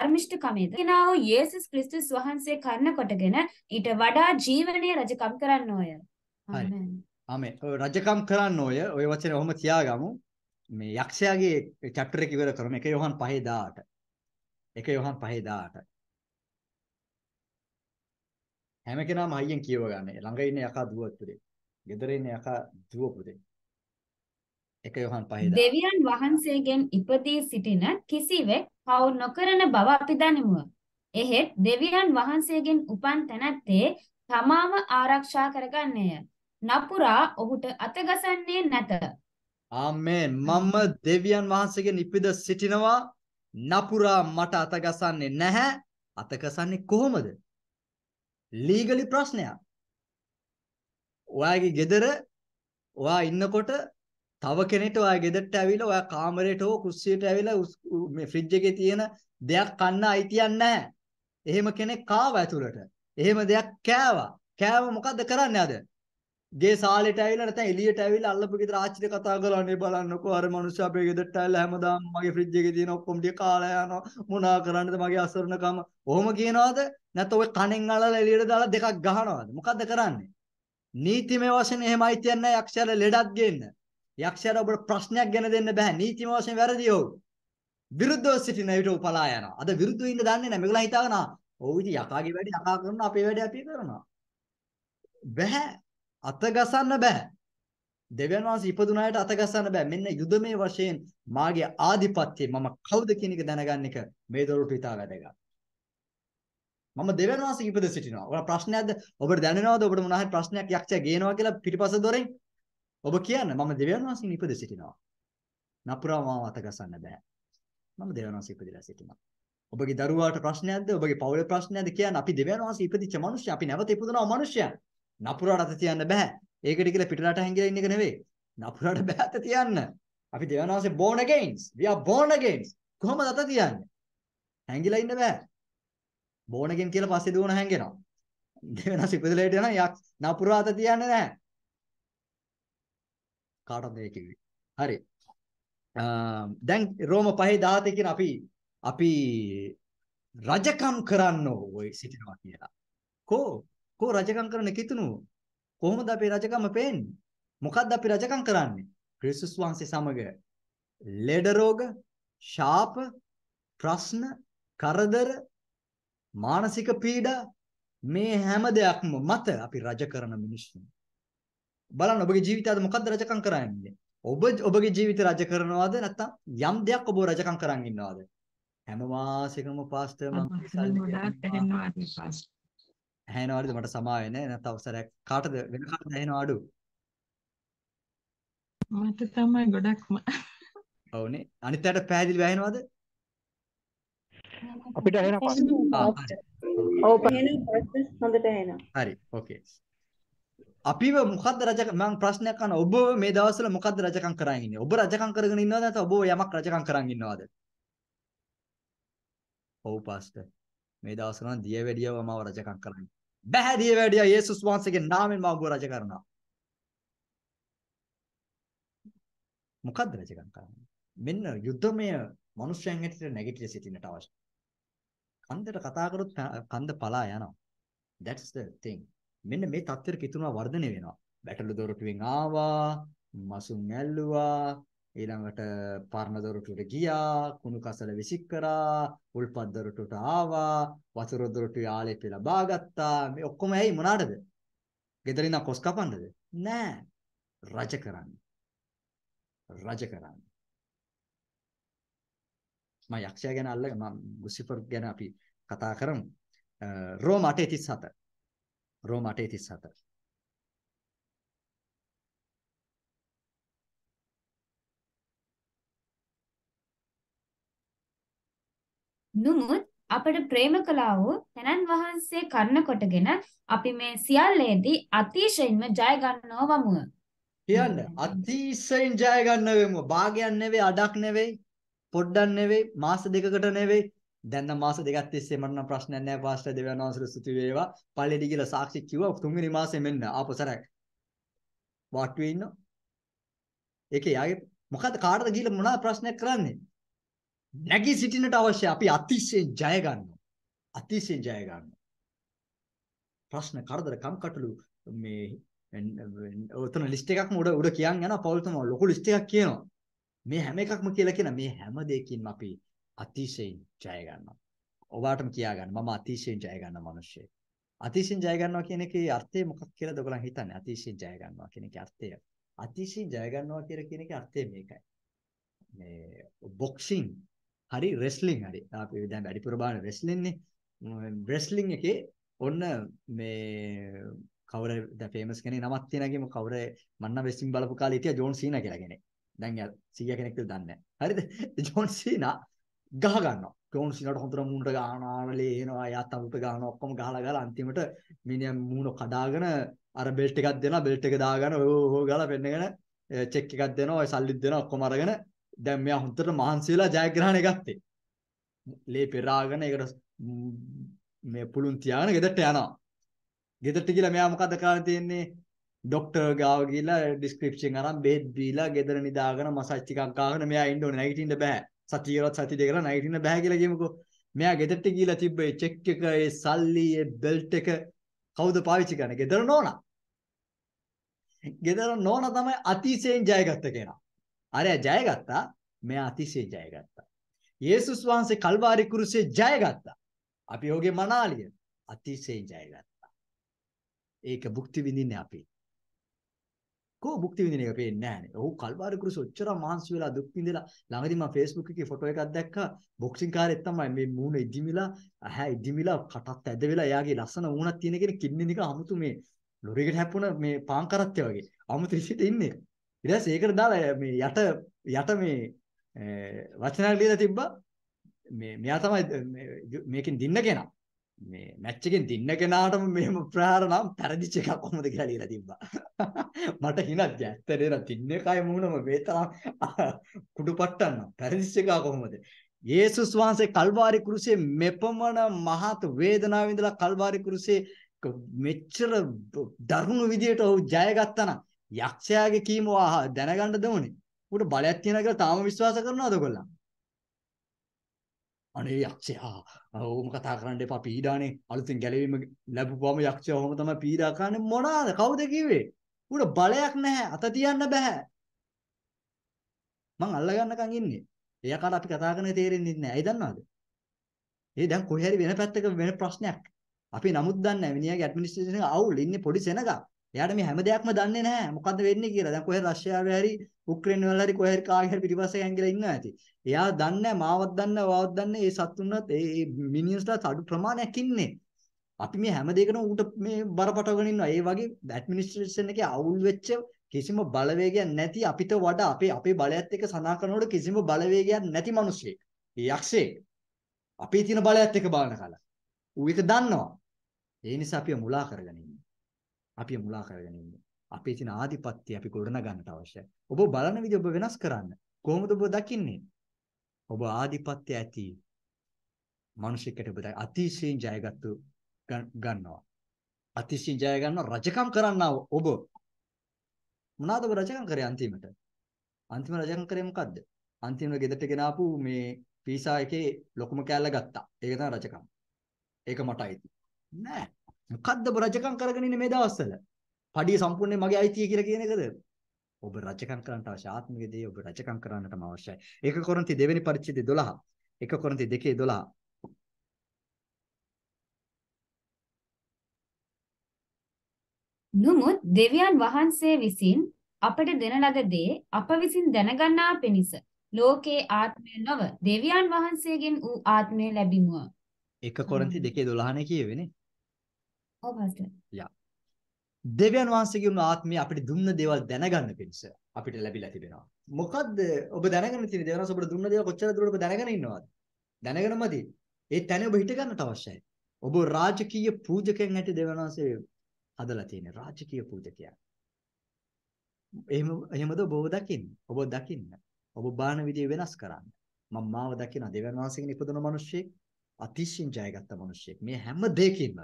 ධර්මිෂ්ඨකමේද කෙනා වූ යේසුස් ක්‍රිස්තුස් වහන්සේ කරන කොටගෙන ඊට වඩා ජීවනයේ රජකම් කරන්න ඕය. ආමේ. රජකම් කරන්න ඕය. ওই වචනේ ඔහොම තියාගමු. මේ යක්ෂයාගේ චැප්ටර් එක ඉවර කරමු. 1 යොහන් 5:18. 1 යොහන් 5:18. හැම කෙනාම හයියෙන් කියව ගන්න. ළඟ ඉන්න යකා දුව උපදේ. ගෙදර ඉන්න යකා දුව උපදේ. එක යොහන් පහේද. දෙවියන් වහන්සේගෙන් ඉපදී සිටින කිසිවෙක් පව් නොකරන බව අපි දනිමු. එහෙත් දෙවියන් වහන්සේගෙන් උපන් තැනැත්තේ තමාම ආරක්ෂා කරගන්නේය. නපුරා ඔහුට අතගසන්නේ නැත. ආමෙන් මම දෙවියන් වහන්සේගෙන් ඉපිද සිටිනවා. නපුරා මට අතගසන්නේ නැහැ. අතගසන්නේ කොහොමද? ලීගලි ප්‍රශ්නයක්. ඔයාගේ ගෙදර ඔයා ඉන්නකොට තව කෙනෙක් ඔයා ගෙදරට ඇවිල්ලා ඔයා කාමරයට හෝ කුස්සියට ඇවිල්ලා මේ ෆ්‍රිජ් එකේ තියෙන දෙයක් කන්න අයිතියක් නැහැ. එහෙම කෙනෙක් කාව ඇතුළට. එහෙම දෙයක් කෑවා. කෑව මොකද්ද කරන්නේ අද? ගේ සාලෙට ඇවිල්ලා නැත්නම් එළියට ඇවිල්ලා අල්ලපු ගෙදර ආච්චිට කතා කරලා අනේ බලන්නකෝ අර මිනිස්සු අපේ ගෙදරට ඇවිල්ලා හැමදාම මගේ ෆ්‍රිජ් එකේ තියෙන ඔක්කොම ටික කාලා යනවා මොනා කරන්නද මගේ අසරණකම ඔහොම කියනවාද නැත්නම් ඔය කණෙන් අල්ලලා එළියට දාලා දෙකක් ගහනවාද මොකද්ද කරන්නේ නීතිමය වශයෙන් එහෙමයි තියන්නේ යක්ෂයර ලෙඩක් ගේන්න යක්ෂයර ඔබට ප්‍රශ්නයක් ගෙන දෙන්න බෑ නීතිමය වශයෙන් වැරදි ඔව් විරුද්ධව සිටින විට උපලා යනවා අද විරුද්ධව ඉන්න දන්නේ නැහැ මේගොල්ලෝ හිතාගෙන ඔව් ඉතින් යකාගේ වැඩේ යකා කරනවා අපේ වැඩේ අපි කරනවා බෑ අත ගසන්න බෑ. දෙවියන් වහන්සේ ඉපදුනායට අත ගසන්න බෑ. මෙන්න යුදමේ වශයෙන් මාගේ ආධිපත්‍යය මම කවුද කියන එක දැනගන්න එක මේ දොරටු ඉතා වැදගත්. මම දෙවියන් වහන්සේ ඉපද සිටිනවා. ඔයා ප්‍රශ්නයක්ද? ඔබට දැනෙනවද? ඔබට මොනවා හරි ප්‍රශ්නයක් යක්ෂයා ගේනවා කියලා පිටිපස්ස දොරෙන් ඔබ කියන්න මම දෙවියන් වහන්සේ ඉපද සිටිනවා. නපුරව මාව අත ගසන්න බෑ. මම දෙවියන් වහන්සේ ඉපදලා සිටිනවා. ඔබගේ දරුවාට ප්‍රශ්නයක්ද ඔබගේ පවුලේ ප්‍රශ්නයක්ද කියන්නේ අපි දෙවියන් වහන්සේ ඉපදිච්ච මිනිස්සු අපි නැවත ඉපදුනා මිනිස්සයන් නපුරට අත තියන්න බෑ. ඒකට කියලා පිටරට හැංගිලා ඉන්න එක නෙවෙයි. නපුරට බෑ අත තියන්න. අපි දෙවනාසේ born agains. we are born agains. කොහොමද අත තියන්නේ? හැංගිලා ඉන්න බෑ. born again කියලා පස්සේ දුවන හැංගෙනවා. දෙවනාසේ ඉපදලා හිටියනම් යක් නපුර අත තියන්නේ නැහැ. කාටද මේ කිව්වේ? හරි. දැන් රෝම 5:10 කියන අපි අපි රජකම් කරන්න ඕයි සිටිනවා කියලා. කෝ කෝ රජකම් කරන කිතුණුව කොහොමද අපේ රජකම පේන්නේ මොකද්ද අපි රජකම් කරන්නේ ක්‍රිස්තුස් වහන්සේ සමග ලෙඩ රෝග ශාප ප්‍රශ්න කරදර මානසික පීඩා මේ හැම දෙයක්ම මත අපි රජ කරන මිනිස්සු බලන්න ඔබගේ ජීවිතය අද මොකද්ද රජකම් කරන්නේ ඔබ ඔබගේ ජීවිතය රජ කරනවද නැත්නම් යම් දෙයක් ඔබ රජකම් කරන් ඉන්නවද හැම මාසෙකම පාස්ටර් මම සල්ලි ගොඩාක් ඇහෙනවා පාස්ටර් ඇහෙනවද මට සමා වෙන්නේ නැත්නම් අවසරයක් කාටද වෙන කාටද ඇහෙනව අඩු මට තමයි ගොඩක්ම ඔව්නේ අනිත් අයට පැහැදිලිව ඇහෙනවද අපිට ඇහෙනවා ඔව් හොඳට ඇහෙනවා හරි ඕකේ අපිව මොකද්ද රජක මම ප්‍රශ්නයක් අහන ඔබ මේ දවස්වල මොකද්ද රජකම් කරන් ඉන්නේ ඔබ රජකම් කරගෙන ඉන්නවද නැත්නම් ඔබ යමක් රජකම් කරන් ඉන්නවද ඔව් පාස්ටර් මේ දවස්වල දිය වැඩියවම රජකම් කරන්නේ බැහැදිය වැඩියා යේසුස් වහන්සේගේ නාමයෙන් මම ඔබ රජ කරනවා. මොකද්ද රජකම් කරන්නේ? මෙන්න යුද්ධමය මිනිස්යන් ඇතුළේ නැගිටිලා සිටින්නට අවශ්‍ය. කන්දට කතා කරොත් කන්ද පලා යනවා. that's the thing. මෙන්න මේ தත්ත්වෙට කිතුනවා වර්ධනය වෙනවා. බැටළු දොරටුවෙන් ආවා, මසුන් ඇල්ලුවා, ඊළඟට පර්ණ දොරටුට ගියා, කුණු කසල විසික් කරා, උල්පත් දොරටුට ආවා, වතුර දොරටු යාලේ ලබා ගත්තා. මේ ඔක්කොම ඇයි මොනාටද? ගෙදරින් කොස් කපන්නද? නෑ. රජ කරන්න. රජ කරන්න. මම යක්ෂයා ගැන අල්ල මම ගුසිෆර් ගැන අපි කතා කරමු. රෝම 837. රෝම 837. නමුත් අපට ප්‍රේම කළා වූ තනන් වහන්සේ කරන කොටගෙන අපි මේ සියල්ලේදී අතිශයින්ම ජය ගන්නව වමුව. කියන්න අතිශයින් ජය ගන්න වෙමු. භාගයක් නෙවෙයි, අඩක් නෙවෙයි, පොඩ්ඩක් නෙවෙයි, මාස දෙකකට නෙවෙයි. දැන් නම් මාස දෙකක් තිස්සේ මට නම් ප්‍රශ්නයක් නැහැ පාස්ටර් දෙවියන් වහන්සේට ස්තුති වේවා. පල්ලෙඩි කියලා සාක්ෂි කිව්වා තුන්වෙනි මාසේ මෙන්න ආපසරක්. වාට්ටුවේ ඉන්නවා. ඒකේ යාගේ මොකද කාටද ගිහලා මොනවා ප්‍රශ්නයක් කරන්නේ? නැගී සිටින්නට අවශ්‍ය අපි අතිශයින් ජය ගන්නවා අතිශයින් ජය ගන්නවා ප්‍රශ්න කරදර කම්කටොළු මේ ඔතන ලිස්ට් එකක්ම උඩ උඩ කියන් යනවා පවුල් තමයි ලොකු ලිස්ට් එකක් කියනවා මේ හැම එකක්ම කියලා කියන මේ හැම දෙයකින්ම අපි අතිශයින් ජය ගන්නවා ඔබටම කියා ගන්න මම අතිශයින් ජය ගන්න මිනිස්සෙක් අතිශයින් ජය ගන්නවා කියන එකේ අර්ථය මොකක්ද කියලාද ඔයගොල්ලන් හිතන්නේ අතිශයින් ජය ගන්නවා කියන එකේ අර්ථය අතිශයින් ජය ගන්නවා කියලා කියන එකේ අර්ථය මේකයි මේ බොක්සින් හරි රෙස්ලිං හරි. අපි දැන් වැඩිපුර බලන රෙස්ලින් නේ. රෙස්ලින් එකේ ඔන්න මේ කවර දැන් ෆේමස් කෙනෙක් නමක් තියෙනගෙම කවර මන්න වෙස්ටින් බලපු කාලේ හිටියා ජෝන් සීනා කියලා කෙනෙක්. දැන් සීයා කෙනෙක් කියලා දන්නේ නැහැ. හරිද? ජෝන් සීනා ගහ ගන්නවා. ජෝන් සීනාට හොඳට මුණට ගහනාලේ එනවා. එයා තමුප ගහනවා. ඔක්කොම ගහලා ගහලා අන්තිමට මිනිහා මූණ කඩාගෙන අර බෙල්ට් එකක් දෙනවා. බෙල්ට් එක දාගෙන ඔය ඔය ගාලා පෙන්නගෙන චෙක් එකක් දෙනවා. ඔය සල්ලිත් දෙනවා. ඔක්කොම අරගෙන දැන් මෙයා හොඳට මහන්සි වෙලා ජයග්‍රහණය ගත්තේ. ලේ පෙරාගෙන ඒකට මේ පුළුන් තියාගෙන ගෙදරට යනවා. ගෙදරට ගිහලා මෙයා මොකද කරලා තියෙන්නේ? ડોක්ටර් ගාව ගිහලා ඩිස්ක්‍රිප්ෂන් අරන් බෙහෙත් බීලා ගෙදර නිදාගෙන මසාජ් ටිකක් ගාගෙන මෙයා ඉන්න ඕනේ නැගිටින්න බෑ. සතියේවත් සති දෙකලා නැගිටින්න බෑ කියලා කියමුකෝ. මෙයා ගෙදරට ගිහලා තිබ්බ ඒ චෙක් එක, ඒ සල්ලි, ඒ බෙල්ට් එක කවුද පාවිච්චි කරන්නේ? ගෙදර නෝනා. ගෙදර නෝනා තමයි අතිශයින් ජයගත්ත කෙනා. අරයා ජයගත්තා. මෙයා අතිශය ජයගත්තා. යේසුස් වහන්සේ කල්වාරි කුරුසේ ජයගත්තා. අපි ඔහුගේ මනාලිය අතිශයෙන් ජයගත්තා. ඒක භුක්ති විඳින්නේ අපි. කො භුක්ති විඳින එක පේන්නේ නැහනේ. ඔහු කල්වාරි කුරුස ඔච්චර මහන්සි වෙලා දුක් විඳලා ළඟදී මම Facebook එකේ ෆොටෝ එකක් දැක්කා. බොක්සින් කාරෙක් තමයි මේ මූණ ඉදිමිලා, ඇහැ ඉදිමිලා, කටත් ඇද වෙලා එයාගේ ලස්සන මූණක් තියෙන කෙනෙක් ඉන්නේ නිකන් අමුතු මේ ලොරියකට හැප්පුණ මේ පාන් කරත්තය වගේ. අමුතු ඉසිට ඉන්නේ. ඊට පස්සේ ඒකට දාලා මේ යට යට මේ වචනයක් ලියලා තිබ්බා මේ මෙයා තමයි මේකෙන් දින්න කෙනා මේ මැච් එකෙන් දින්න කෙනාටම මෙහෙම ප්‍රහාර නම් පරදිච් එකක් කොහොමද කියලා ලියලා තිබ්බා. මට හිනක් ඇත්තට එන තින්න එකයි මුණම මේ තරම් කුඩුපට්ටන්න පරදිච් එක කොහොමද? යේසුස් වහන්සේ කල්වාරි කුරුසේ මෙපමණ මහත් වේදනාවෙන් ඉඳලා කල්වාරි කුරුසේ මෙච්චර දරුණු විදියට ඔහු ජය ගත්තා නම් යක්ෂයාගේ කීම දැනගන්න දමුනේ. උට බලයක් තියෙනවා කියලා තාම විශ්වාස කරනවද ඔයගොල්ලෝ? අනේ යක්ෂයා ඕම කතා කරන්න එපා පීඩානේ අලුතින් ගැලවීම ලැබුවාම යක්ෂයා ඕම තමයි පීඩා කරන්නේ මොනවාද කවුද කිව්වේ උඩ බලයක් නැහැ අත තියන්න බෑ මං අල්ලගන්නකන් ඉන්නේ එයා කාට අපි කතා කරන්නේ තේරෙන්නේ නැහැ ඇයි දන්නවද ඒ දැන් කොහේ හරි වෙන පැත්තක වෙන ප්‍රශ්නයක් අපි නමුත් දන්නේ නැහැ මිනිහාගේ ඇඩ්මිනිස්ට්‍රේෂන් එක අවුල් ඉන්නේ පොඩි සෙනගක් එයාට මේ හැම දෙයක්ම දන්නේ නැහැ. මොකද්ද වෙන්නේ කියලා. දැන් කොහෙද රෂ්යාවේ හරි උක්‍රේන වල හරි කොහෙද කාගේ හරි පිටිපස්සේ ඇංගිලා ඉන්නවා ඇති. එයා දන්නේ නැහැ, මාවත් දන්නේ නැහැ, වාවත් දන්නේ නැහැ. මේ සත්තුන්වත් මේ මිනියන්ස්ලාත් අඩු ප්‍රමාණයක් ඉන්නේ. අපි මේ හැම දෙයකටම ඌට මේ බරපතවගෙන ඉන්නවා. ඒ වගේ ඇඩ්මිනිස්ට්‍රේෂන් එකේ අවුල් වෙච්ච කිසිම බලවේගයක් නැති අපිට වඩා අපේ අපේ බලයත් එක්ක සනා කරනකොට කිසිම බලවේගයක් නැති මිනිස්සෙක්. යක්ෂයෙක්. අපේ තියෙන බලයත් එක්ක බලන කල. ඌ ඒක දන්නවා. ඒ නිසා අපිව මුලා කරගෙන ඉන්නේ. අපි මුලා කරගෙන ඉන්නේ. අපේ තියෙන ආධිපත්‍ය අපි ගොඩනගන්නට අවශ්‍යයි. ඔබ බලන විදිහ ඔබ වෙනස් කරන්න. කොහොමද ඔබ දකින්නේ? ඔබ ආධිපත්‍ය ඇති මිනිසෙක්ට ඔබ අතිශයින් ජයගත්තු ගන්නවා. අතිශයින් ජය ගන්න රජකම් කරන්නව ඔබ. මොනවාද ඔබ රජකම් කරේ අන්තිමට? අන්තිම රජකම් කරේ මොකද්ද? අන්තිම ගෙදරට ගෙනාපු මේ පීසා එකේ ලොකුම කෑල්ල ගත්තා. ඒක තමයි රජකම්. ඒක මට අයිති. නෑ. මොකද්ද ඔබ රජකම් කරගෙන ඉන්නේ මේ දවස්වල? පඩිය සම්පූර්ණයෙන් මගේ අයිතිය කියලා කියන එකද? ඔබ රජකම් කරන්නට අවශ්‍ය ආත්මික දේ ඔබ රජකම් කරන්නටම අවශ්‍යයි. 1 කොරින්ති 2 වෙනි පරිච්ඡේදය 12. 1 කොරින්ති 2 12. නමුත් දෙවියන් වහන්සේ විසින් අපට දෙන ලද දේ අප විසින් දැනගන්නා පිණිස ලෝකේ ආත්මය නොව දෙවියන් වහන්සේගෙන් වූ ආත්මය ලැබිමුව. 1 කොරින්ති 2 12 නේ කියවෙන්නේ. ඔබට. යා. දෙවියන් වහන්සේගේ උණු ආත්මය අපිට දුන්න දේවල් දැනගන්න පිණිස අපිට ලැබිලා තිබෙනවා. මොකද්ද ඔබ දැනගෙන තියෙන දේවල් ඔබට දුන්න දේවල් කොච්චර දුරට ඔබ දැනගෙන ඉන්නවද? දැනගෙනමදි. ඒ තැන ඔබ හිට ගන්නට අවශ්‍යයි. ඔබ රාජකීය පූජකයන් ඇට දෙවියන් වහන්සේ හදලා තියෙන රාජකීය පූජකයා. එහෙම එහෙමද ඔබව දකින්න. ඔබ දකින්න. ඔබ බාන විදිය වෙනස් කරන්න. මම මාව දකින දෙවියන් වහන්සේගෙන ඉපදුන මිනිස්සෙක් අතිශයින් ජයගත්ත මිනිස්සෙක්. මේ හැම දෙයකින්ම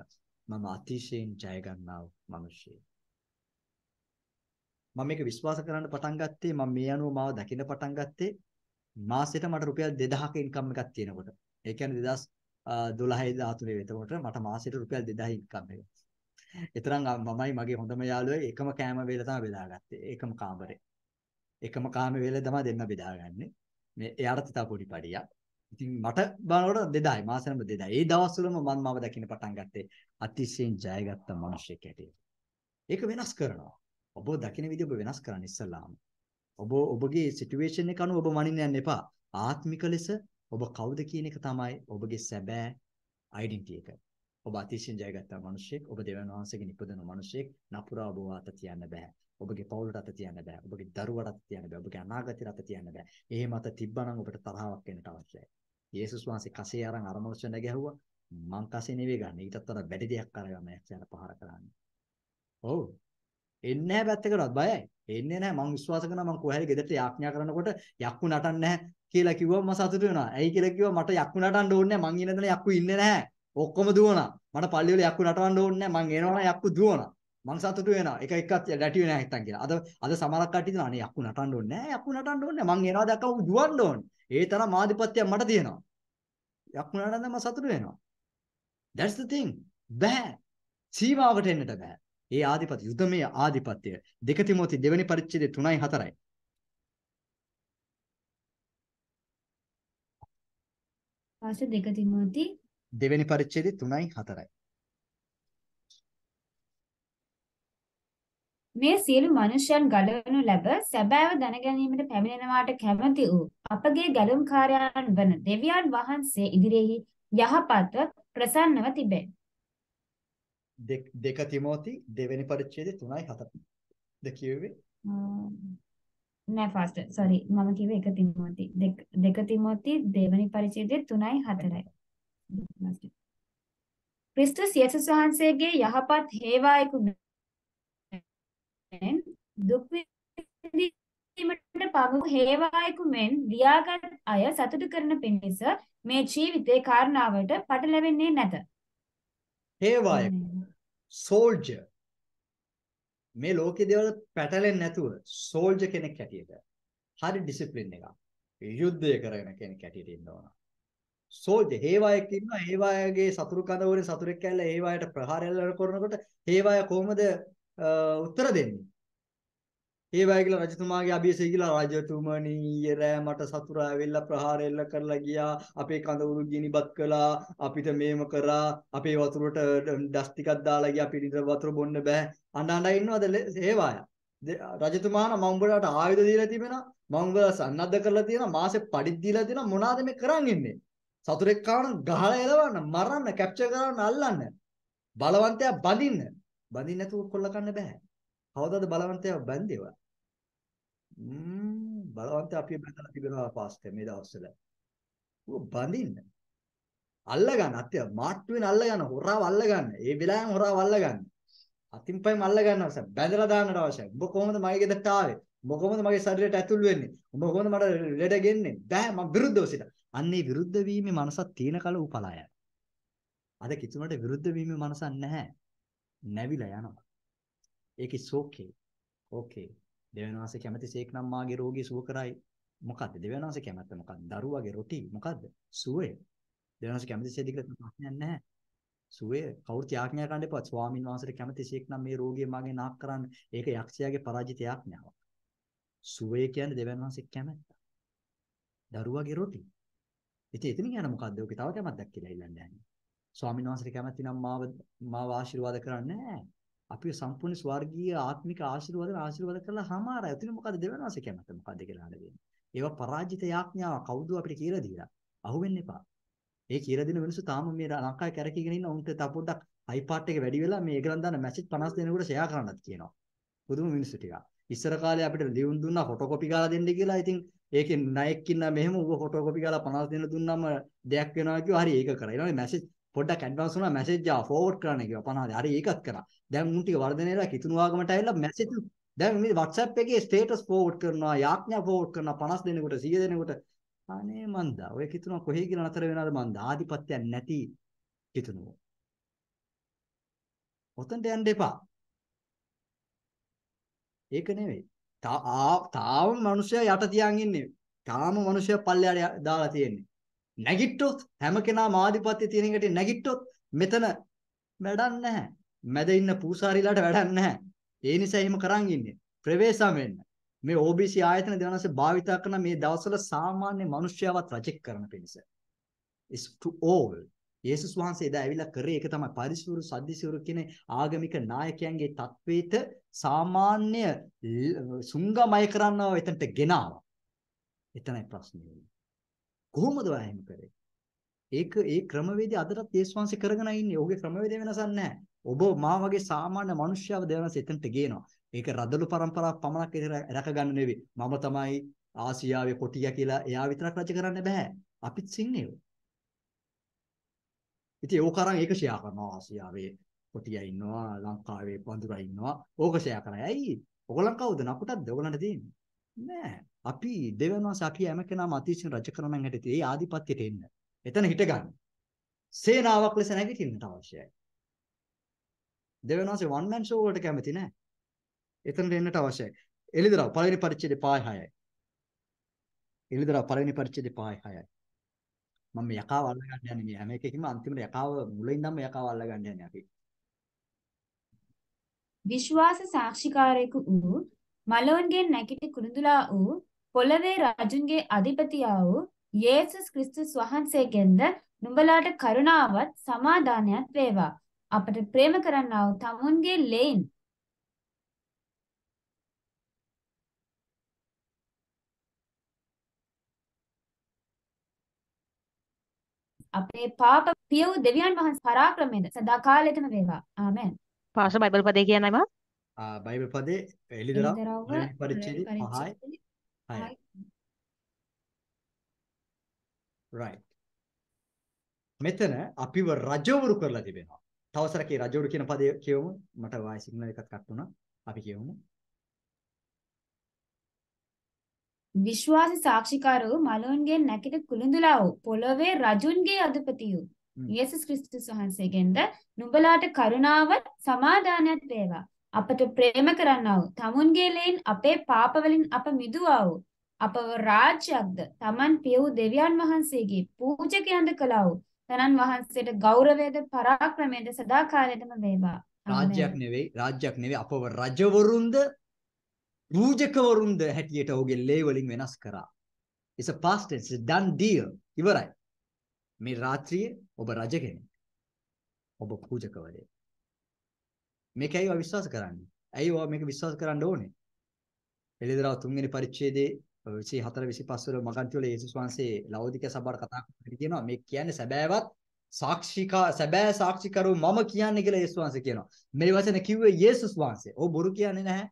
මම අතිශයින් ජය ගන්නා මිනිසෙක්. මම මේක විශ්වාස කරන්න පටන් ගත්තේ මම මේ අනුව මාව දකින්න පටන් ගත්තේ මාසෙට මට රුපියල් 2000ක ඉන්කම් එකක් තියෙනකොට. ඒ කියන්නේ 2012 13 වෙතකොට මට මාසෙට රුපියල් 2000 ඉන්කම් එක. ඒතරම් මමයි මගේ හොඳම යාළුවයි එකම කෑම වේල තමයි බෙදාගත්තේ. එකම කාමරේ. එකම කාම වේල තමයි දෙන්න බෙදාගන්නේ. මේ එයාට තිතා පොඩි පඩියක්. ඉතින් මට බලනකොට 2000යි මාස නම්බර් 2000. ඒ දවස්වලම මම මාව දකින්න පටන් ගත්තේ අතිශයින් ජයගත්ත මිනිහෙක් හැටියට. ඒක වෙනස් කරනවා. ඔබ දකින විදිහ ඔබ වෙනස් කරන්න ඉස්සලාම. ඔබ ඔබගේ සිටුේෂන් එක අනුව ඔබ මනින්න යන්න එපා. ආත්මික ලෙස ඔබ කවුද කියන එක තමයි ඔබගේ සැබෑ ඩෙන්ටිටි එක. ඔබ අතිශයින් ජයගත්ත මිනිහෙක්, ඔබ දෙවියන් වහන්සේගෙන් ඉපදෙන මිනිහෙක්, නපුරා ඔබ අත තියන්න බෑ. ඔබගේ පවුලට අත තියන්න බෑ. ඔබගේ දරුවට අත තියන්න බෑ. ඔබගේ අනාගතයට අත තියන්න බෑ. එහෙම අත තිබ්බනම් ඔබට තරහාවක් එන්නට අවශ්‍යයි. යේසුස් වහන්සේ කසේ අරන් අරමුණු නැ ගැහුවා. මං කසේ නෙවෙයි ගන්න. ඊටත් වඩා වැඩි දෙයක් අරගෙන යක්ෂයාට පහර කරන්නේ. ඔව්. එන්නේ නැහැ පැත්තකටවත් බයයි. එන්නේ නැහැ. මං විශ්වාස කරනවා මං කොහරි ගෙදරට යාඥා කරනකොට යක්කු නටන්නේ නැහැ කියලා කිව්වම මම සතුටු වෙනවා. ඇයි කියලා කිව්වා මට යක්කු නටන්න ඕනේ නැහැ. මං ඉන්න දණ යක්කු ඉන්නේ නැහැ. ඔක්කොම දුවනවා. මට පල්ලි වල යක්කු නටවන්න ඕනේ නැහැ. මං එනවනම් යක්කු දුවනවා. මං සතුටු වෙනවා. එක එකක් ගැටි වෙන නැත්තම් කියලා. අද අද සමහරක් කට්ටිය දෙනවා අනේ යක්කු නටන්න ඕනේ නෑ. යක්කු නටන්න ඕනේ නෑ. මං එනවා දැක්කම දුවන්න ඕනේ. ඒ තරම් ආධිපත්‍යයක් මට තියෙනවා. යක් වුණාට නම් මම සතුටු වෙනවා. That's the thing. බෑ. සීමාවකට එන්නට බෑ. ඒ ආධිපති යුදමය ආධිපත්‍ය දෙක තිමෝති දෙවෙනි පරිච්ඡේදය 3යි 4යි. පස්සේ දෙක තිමෝති දෙවෙනි පරිච්ඡේදය 3යි 4යි. මේ සියලු මනුෂ්‍යයන් ගලවනු ලැබ සැබෑව දැනගැනීමට පැමිණෙනවාට කැමති වූ අපගේ ගැලුම්කාරයන් වන දෙවියන් වහන්සේ ඉදිරියේ යහපත්ව ප්‍රසන්නව තිබේ. දෙක තිමෝති දෙවෙනි පරිච්ඡේදය 3යි 7යි. ද කියුවේ? නෑ ෆාස්ටර් සෝරි මම කිව්වේ 1 තිමෝති දෙක තිමෝති දෙවෙනි පරිච්ඡේදය 3යි 4යි. ක්‍රිස්තුස් යේසුස් වහන්සේගේ යහපත් හේවායකු මෙන් දුක් විඳීමට පඟු හේවායකු මෙන් ලියාගත් අය සතුටු කරන පිණිස මේ ජීවිතේ කාරණාවට පටලැවෙන්නේ නැත. හේවායකු සෝල්ජර් මේ ලෝකේ දේවල් පැටලෙන්නේ නැතුව සෝල්ජර් කෙනෙක් හැටියට හරි ඩිසිප්ලින් එකක්. යුද්ධය කරගෙන කෙනෙක් හැටියට ඉන්න ඕන. සෝල්ජර් හේවායෙක් ඉන්නවා හේවායගේ සතුරු කඳවුරේ සතුරෙක් කැල්ල හේවායට ප්‍රහාරයල්ල කරනකොට හේවාය කොහොමද උත්තර දෙන්නේ. ඒ වගේ කියලා රජතුමාගේ අභියසය කියලා රජතුමනි ඊරෑ මට සතුරා වෙල්ලා ප්‍රහාර එල්ල කරලා ගියා අපේ කඳවුරු ගිනිපත් කළා අපිට මේම කරා අපේ වතුරට ඩස් ටිකක් දාලා ගියා අපිට ඉඳ වතුර බොන්න බෑ අඬ අඬ ඉන්නවද හේවාය රජතුමාන මම උඹලාට ආයුධ දීලා තිබෙනවා මම උඹලා සන්නද්ධ කරලා තියෙනවා මාසේ පඩිත් දීලා තියෙනවා මොනවාද මේ කරන් ඉන්නේ සතුරෙක් කාවන ගහලා එලවන්න මරන්න කැප්චර් කරන්න අල්ලන්න බලවන්තයා බඳින්න බඳින්න නැතුව කොල්ල කන්න බෑ. කවදාද බලවන්තයා බැන්දේවා? ම්ම් බලවන්තයා අපි බැඳලා තිබෙනවා පාස්ට් මේ දවස්වල. ඌ බඳින්න. අල්ල ගන්න අත්‍ය මාට්ටු වෙන අල්ල ගන්න හොරාව අල්ල ගන්න. ඒ වෙලාවෙම හොරාව අල්ල ගන්න. අතින් පයින් අල්ල ගන්නවා සර්. බැඳලා දාන්නට අවශ්‍යයි. ඔබ කොහොමද මගේ ගෙදරට ආවේ? ඔබ කොහොමද මගේ ශරීරයට ඇතුල් වෙන්නේ? ඔබ කොහොමද මට ලෙඩ ගෙන්නේ? බෑ මම විරුද්ධව සිටින. අන්නේ විරුද්ධ වීමේ මනසක් තියෙන කල ඌ පලා යනවා. අද කිතුනට විරුද්ධ වීමේ මනසක් නැහැ. නැවිලා යනවා. ඒක ඉස් ඕකේ. ඕකේ. දෙවියන් වහන්සේ කැමතිසේක් නම් මාගේ රෝගී සුව කරයි. මොකද්ද? දෙවියන් වහන්සේ කැමත්ත මොකක්ද? දරුවාගේ රොටි මොකද්ද? සුවය. දෙවියන් වහන්සේ කැමතිසේද කියලා ප්‍රශ්නයක් නැහැ. සුවය කවුරුත් යාඥා කරන්න එපා. ස්වාමින් වහන්සේට කැමතිසේක් නම් මේ රෝගිය මාගේ නාක් කරන්න. ඒක යක්ෂයාගේ පරාජිත යාඥාවක්. සුවය කියන්නේ දෙවියන් වහන්සේ කැමැත්ත. දරුවාගේ රොටි. ඉතින් එතනින් යන මොකද්ද? ඔකේ තව කැමැත්තක් කියලා ඉල්ලන්නේ නැහැ. ස්වාමීන් වහන්සේ කැමති නම් මාව මාව ආශිර්වාද කරන්නේ නැහැ. අපි සම්පූර්ණ ස්වර්ගීය ආත්මික ආශිර්වාද ආශිර්වාද කරලා හමාරයි. එතන මොකද දෙවනවාසේ කැමත මොකද කියලා හඳ වෙන්නේ. ඒවා පරාජිත යාඥාව කවුද අපිට කියලා දීලා. අහු වෙන්න එපා. ඒ කියලා දෙන මිනිස්සු තාම මේ ලංකාවේ කැරකීගෙන ඉන්න උන්ට තව පොඩ්ඩක් iPad එක වැඩි වෙලා මේ ඒගලන් දාන මැසේජ් 50 දෙනෙකුට ෂෙයා කරන්නත් කියනවා. පුදුම මිනිස්සු ටිකක්. ඉස්සර කාලේ අපිට ලියුම් දුන්නා ෆොටෝකෝපි ගාලා දෙන්න කියලා. ඉතින් ඒකෙන් ණයෙක් ඉන්න මෙහෙම ඌ ෆොටෝකෝපි ගාලා 50 දෙන දුන්නාම දෙයක් වෙනවා කිව්වා. හරි ඒක කරා. ඊළඟට මැසේජ් පොඩ්ඩක් ඇඩ්වාන්ස් වුණා මැසේජ් ආව ෆෝවර්ඩ් කරන්න කිව්වා 50. හරි ඒකත් කරා. දැන් උන් ටික වර්ධනය වෙලා කිතුණු ආගමට ඇවිල්ලා මැසේජ් දැන් මේ WhatsApp එකේ ස්ටේටස් ෆෝවර්ඩ් කරනවා, යාඥා ෆෝවර්ඩ් කරනවා 50 දෙනෙකුට 100 දෙනෙකුට. අනේ මන්දා. ඔය කිතුණු කොහේ කියලා නතර වෙනවද මන්දා? ආධිපත්‍යයක් නැති කිතුණුව. ඔතනට යන්න එපා. ඒක නෙවෙයි. තාම මනුෂයා යට තියන් ඉන්නේ. තාම මනුෂයා පල්ලයට දාලා තියෙන්නේ. නැගිට්ටොත් හැම කෙනා මාධිපත්‍ය තියෙන එකට නැගිට්ටොත් මෙතන වැඩක් නැහැ. මැද ඉන්න පූසාරිලාට වැඩක් නැහැ. ඒ නිසා එහෙම කරන් ඉන්නේ. ප්‍රවේශම් වෙන්න. මේ OBC ආයතන දෙවනස භාවිතා කරන මේ දවස්වල සාමාන්‍ය මිනිස්යාවත් රජෙක් කරන පිණිස. is to all. යේසුස් වහන්සේ එදා ඇවිල්ලා කරේ ඒක තමයි පරිසුරු සද්දිසුරු කියන ආගමික නායකයන්ගේ තත්වේත සාමාන්‍ය සුංගමය කරන්නව එතනට ගෙනාවා. එතනයි ප්‍රශ්නේ. කොහොමද වෑයම කරේ? ඒක ඒ ක්‍රමවේදය අදටත් යේසුස් වහන්සේ කරගෙන ඉන්නේ. ඔහුගේ ක්‍රමවේදය වෙනසක් නැහැ. ඔබ මා වගේ සාමාන්‍ය මිනිස්සුයව දෙවනස එතනට ගේනවා. ඒක රදළු પરම්පරාවක් පමණක් රැක ගන්න නෙවෙයි. මම තමයි ආසියාවේ කොටියා කියලා එයා විතරක් රජ කරන්න බෑ. අපිත් සිංහයෝ. ඉතින් ඕක අරන් ඒක ෂෙයා කරනවා ආසියාවේ කොටියා ඉන්නවා, ලංකාවේ වඳුරා ඉන්නවා. ඕක ෂෙයා කරා. ඇයි? ඔයගොල්ලන් කවුද? නකුටක්ද ඔයගොල්ලන්ට තියෙන්නේ? නෑ. අපි දෙවියන් වහන්සේ අපි හැම කෙනාම අතිශයින් රජකරණන් හැටියට ඒ ආධිපත්‍යයට එන්න. එතන හිට ගන්න. සේනාවක් ලෙස නැගිටින්නට අවශ්‍යයි. දෙවියන් වහන්සේ වන් මෑන් ෂෝ වලට කැමති නැහැ. එතනට එන්නට අවශ්‍යයි. එලිදරව පළවෙනි පරිච්ඡේදේ පාය 6යි. එලිදරව පළවෙනි පරිච්ඡේදේ පාය 6යි. මම මේ යකාව අල්ලගන්න යන්නේ මේ හැම එකකින්ම අන්තිමට යකාව මුලින්දම යකාව අල්ලගන්න යන්නේ අපි. විශ්වාස සාක්ෂිකාරයෙකු වූ මලවන්ගෙන් නැගිටි කුරුඳුලා වූ පොළවේ රජුන්ගේ අධිපතියා වූ යේසුස් ක්‍රිස්තුස් වහන්සේගෙන්ද නුඹලාට කරුණාවත් සමාදානයත් වේවා. අපට ප්‍රේම කරන්නා වූ තමුන්ගේ ලෙයින් අපේ පාප පියව් දෙවියන් වහන්සේ පරාක්‍රමයෙන් සදා කාලෙටම වේවා. ආමෙන්. පාස බයිබල් පදේ කියන්නයිම? ආ බයිබල් පදේ එළිදරව් පරිච්ඡේද 5はい。right. මෙතන අපිව රජවරු කරලා තිබෙනවා. තවසරකේ රජවරු කියන පදය කියවමු. මට වායි සිග්නල් එකක් කට් වුණා. අපි කියවමු. විශ්වාස සාක්ෂිකාරෝ මලවන්ගේ නැකිට කුළුඳුලාවෝ පොළොවේ රජුන්ගේ අධිපතියෝ යේසුස් ක්‍රිස්තුස් වහන්සේගෙන්ද නුඹලාට කරුණාව සමාදානයත් වේවා. අපට ප්‍රේම කරන්නා වූ තමුන්ගේ ලෙයින් අපේ පාප වලින් අප මිදුවා වූ අපව රාජ්‍යයක්ද Taman පිය වූ දෙවියන් වහන්සේගේ පූජකයන්ද කළා වූ තනන් වහන්සේට ගෞරවයේද පරාක්‍රමයේද සදාකාලයටම වේවා රාජ්‍යයක් නෙවෙයි රාජ්‍යයක් නෙවෙයි අපව රජවරුන්ද පූජකවරුන්ද හැටියට ඔහුගේ ලේ වලින් වෙනස් කරා it's a past tense it's done deal ඉවරයි මේ රාත්‍රියේ ඔබ රජ කෙනෙක් ඔබ පූජකවරයෙක් මේක ඇයි ඔයා විශ්වාස කරන්නේ? ඇයි ඔයා මේක විශ්වාස කරන්න ඕනේ? එළිදරව තුන්වෙනි පරිච්ඡේදයේ 24 25 වල මගන්තිවල යේසුස් වහන්සේ ලවෝදික සභාවට කතා කරලා කියනවා මේ කියන්නේ සැබෑවත් සාක්ෂිකා සැබෑ සාක්ෂිකරු මම කියන්නේ කියලා යේසුස් වහන්සේ කියනවා. මේ වචන කිව්වේ යේසුස් වහන්සේ. ඔව් බොරු කියන්නේ නැහැ.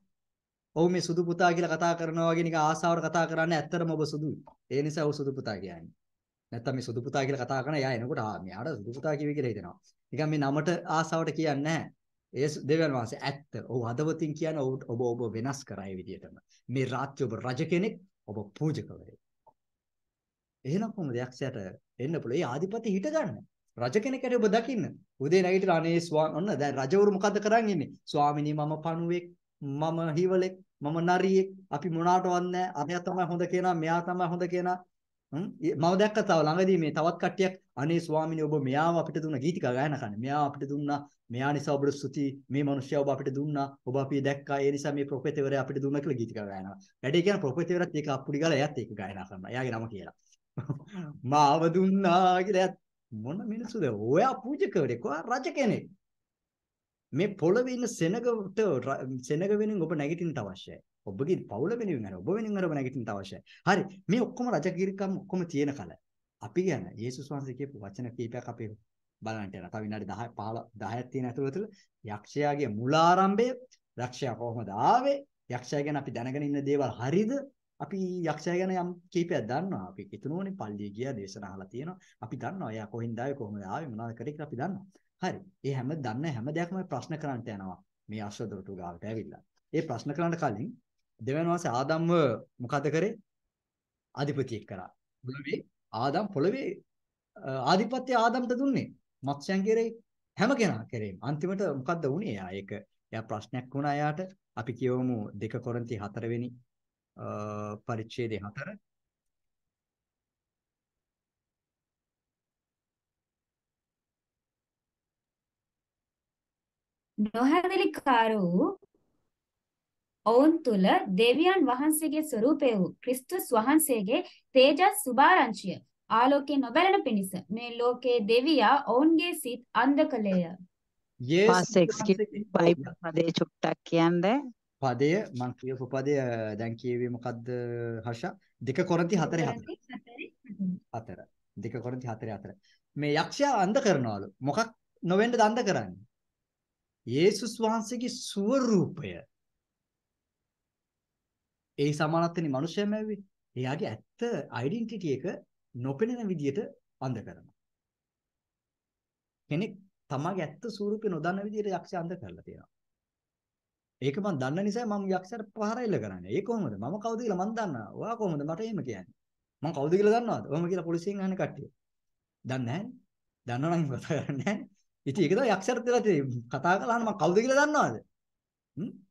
ඔව් මේ සුදු පුතා කියලා කතා කරනවා වගේ නිකන් ආසාවට කතා කරන්නේ ඇත්තටම ඔබ සුදුයි. ඒ නිසා ඔව් සුදු පුතා කියන්නේ. නැත්තම් මේ සුදු පුතා කියලා කතා කරන එයා එනකොට ආ මෙයාට සුදු පුතා කිව්වේ කියලා හිතෙනවා. නිකන් මේ නමට ආසාවට කියන්නේ නැහැ. ඒ දෙවියන් වහන්සේ ඇත්ත. ඔව් හදවතින් කියන ඔබ ඔබ වෙනස් කරා ඒ විදිහටම. මේ රාත්‍රිය ඔබ රජ කෙනෙක්, ඔබ පූජකවරයෙක්. එහෙනම් කොහොමද යක්ෂයාට එන්න පුළුවන්? ඒ ආධිපති හිට ගන්න. රජ කෙනෙක්ට ඔබ දකින්න. උදේ නැගිටලා අනේ ස්වාමී ඔන්න දැන් රජවරු මොකද්ද කරන් ඉන්නේ? ස්වාමිනී මම පණුවෙක්, මම හිවලෙක්, මම නරියෙක්, අපි මොනාටවත් නැහැ. අරයා තමයි හොඳ කෙනා, මෙයා තමයි හොඳ කෙනා. මම දැක්ක තව ළඟදී මේ තවත් කට්ටියක් අනේ ස්වාමිනේ ඔබ මෙයාව අපිට දුන්න ගීතිකා ගායනා කරන්න. මෙයාව අපිට දුන්නා. මෙයා නිසා ඔබට ස්තුති. මේ මිනිස්සයා ඔබ අපිට දුන්නා. ඔබ අපි දැක්කා. ඒ නිසා මේ ප්‍රොෆෙතවරයා අපිට දුන්නා කියලා ගීතිකා ගායනා. වැඩේ කියන ප්‍රොෆෙතවරත් ඒක අප්පුඩි ගාලා එයාත් ඒක ගායනා කරනවා. එයාගේ නම කියලා. මාව දුන්නා කියලා එයාත් මොන මිනිස්සුද? ඔයා පූජකවරේ කොහා රජ කෙනෙක්. මේ පොළවේ ඉන්න සෙනගට සෙනග වෙනින් ඔබ නැගිටින්නට අවශ්‍යයි. ඔබගේ පවුල වෙනුවෙන් අර ඔබ වෙනුවෙන් අර ඔබ නැගිටින්නට අවශ්‍යයි. හරි. මේ ඔක්කොම රජ කිරිකම් ඔක්කොම තියෙන කල. අපි ගැන යේසුස් වහන්සේ කියපු වචන කීපයක් අපි බලන්න යනවා. තව විනාඩි 10 15 10ක් තියෙන අතර යක්ෂයාගේ මුල ආරම්භය, යක්ෂයා කොහොමද ආවේ, යක්ෂයා ගැන අපි දැනගෙන ඉන්න දේවල් හරිද? අපි යක්ෂයා ගැන යම් කීපයක් දන්නවා. අපි කිතුනෝනේ පල්ලිය ගියා දේශනා අහලා තියෙනවා. අපි දන්නවා එයා කොහෙන්ද ආවේ, කොහොමද ආවේ, මොනවද කරේ කියලා අපි දන්නවා. හරි. ඒ හැම දන්න හැම දෙයක්ම ප්‍රශ්න කරන්නට යනවා. මේ අශ්වදොරටු ගාවට ඇවිල්ලා. ඒ ප්‍රශ්න කරන්න කලින් දෙවියන් වහන්සේ ආදම්ව මොකද කරේ? අධිපතියෙක් කරා. බුලවේ ආදම් පොළවේ ආධිපත්‍ය ආදම්ට දුන්නේ මත්ස්‍යයන් කෙරෙහි හැම කෙනා කෙරෙහිම අන්තිමට මොකද්ද වුනේ එයා ඒක එයා ප්‍රශ්නයක් වුණා එයාට අපි කියවමු 2 කොරින්ති 4 වෙනි පරිච්ඡේදය 4 නොහැදිලිකාර වූ ඔවුන් තුල දෙවියන් වහන්සේගේ ස්වરૂපය වූ ක්‍රිස්තුස් වහන්සේගේ තේජස් සුභාරංචිය ආලෝකයෙන් නොබැලෙන පිණිස මේ ලෝකයේ දෙවියා ඔවුන්ගේ සිත් අන්ධ කළේය. yes පදේ චුට්ටක් කියන්න පදය මං කියපු පදය දැන් කියවේ මොකද්ද හර්ෂා දෙක කොරන්ති 4 4 4 දෙක කොරන්ති 4 4 මේ යක්ෂයා අන්ධ කරනවලු මොකක් නොවෙන්නද අන්ධ කරන්නේ යේසුස් වහන්සේගේ ස්වરૂපය ඒ සමානත්වනේ මනුෂ්‍යයම ඇව්වේ. එයාගේ ඇත්ත ඩෙන්ටිටි එක නොපෙනෙන විදියට අඳ කරනවා. කෙනෙක් තමගේ ඇත්ත ස්වරූපේ නොදන්න විදියට යක්ෂය අඳ කරලා තියෙනවා. ඒක මම දන්න නිසා මම යක්ෂයට පහර එල්ල කරන්නේ. ඒ කොහොමද? මම කවුද කියලා මම දන්නවා. ඔයා කොහොමද මට එහෙම කියන්නේ? මම කවුද කියලා දන්නවද? ඔහොම කියලා පොලිසියෙන් අහන කට්ටිය. දන්නේ නැහැ. දන්නවනම් කතා කරන්නේ නැහැ. ඉතින් ඒක තමයි යක්ෂයට දෙලා තියෙන්නේ. කතා කළා නම් මම කවුද කියලා දන්නවද?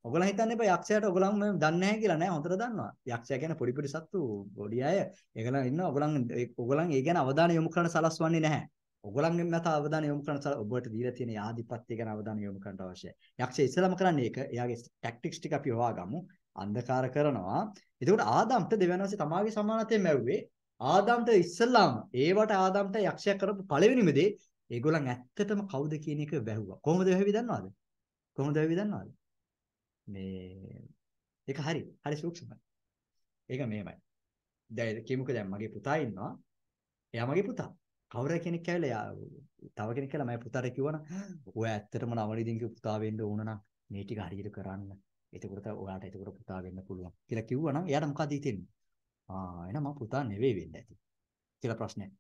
ඔගොල්ලන් හිතන්න එපා යක්ෂයාට ඔගොල්ලන් මේ දන්නේ නැහැ කියලා නෑ හොඳට දන්නවා. යක්ෂයා කියන්නේ පොඩි පොඩි සත්තු, පොඩි අය. ඒගොල්ලන් ඉන්න ඔගොල්ලන් ඔගොල්ලන් ඒ ගැන අවධානය යොමු කරන්න සලස්වන්නේ නැහැ. ඔගොල්ලන්ගේ මත අවධානය යොමු කරන්න ඔබට දීලා තියෙන ආධිපත්‍ය ගැන අවධානය යොමු කරන්න අවශ්‍යයි. යක්ෂයා ඉස්සෙල්ලාම කරන්නේ ඒක. එයාගේ ටැක්ටික්ස් ටික අපි හොයාගමු. අන්ධකාර කරනවා. එතකොට ආදම්ට දෙවනවාසේ තමාගේ සමානතයෙන් මැව්වේ. ආදම්ට ඉස්සෙල්ලාම ඒවට ආදම්ට යක්ෂයා කරපු පළවෙනිම දේ ඒගොල්ලන් ඇත්තටම කවුද කියන එක වැහුවා. කොහොමද වැහුවේ දන්නවද? කොහොමද වැහුවේ දන්නවද? මේ ඒක හරි. හරි සූක්ෂමයි. ඒක මෙහෙමයි. දැන් කියමුකෝ දැන් මගේ පුතා ඉන්නවා. එයා මගේ පුතා. කවුරු කෙනෙක් ඇවිල්ලා තව කෙනෙක් කියලා මම පුතාට කිව්වනම් ඔය ඇත්තටම නවනීදින් කිව්ව පුතා වෙන්න ඕන නම් මේ ටික හරියට කරන්න. එතකොට ඔයාලට එතකොට පුතා වෙන්න පුළුවන් කියලා කිව්වනම් එයාට මොකද හිතෙන්නේ? ආ එහෙනම් මම පුතා නෙවෙයි වෙන්න ඇති. කියලා ප්‍රශ්නයක්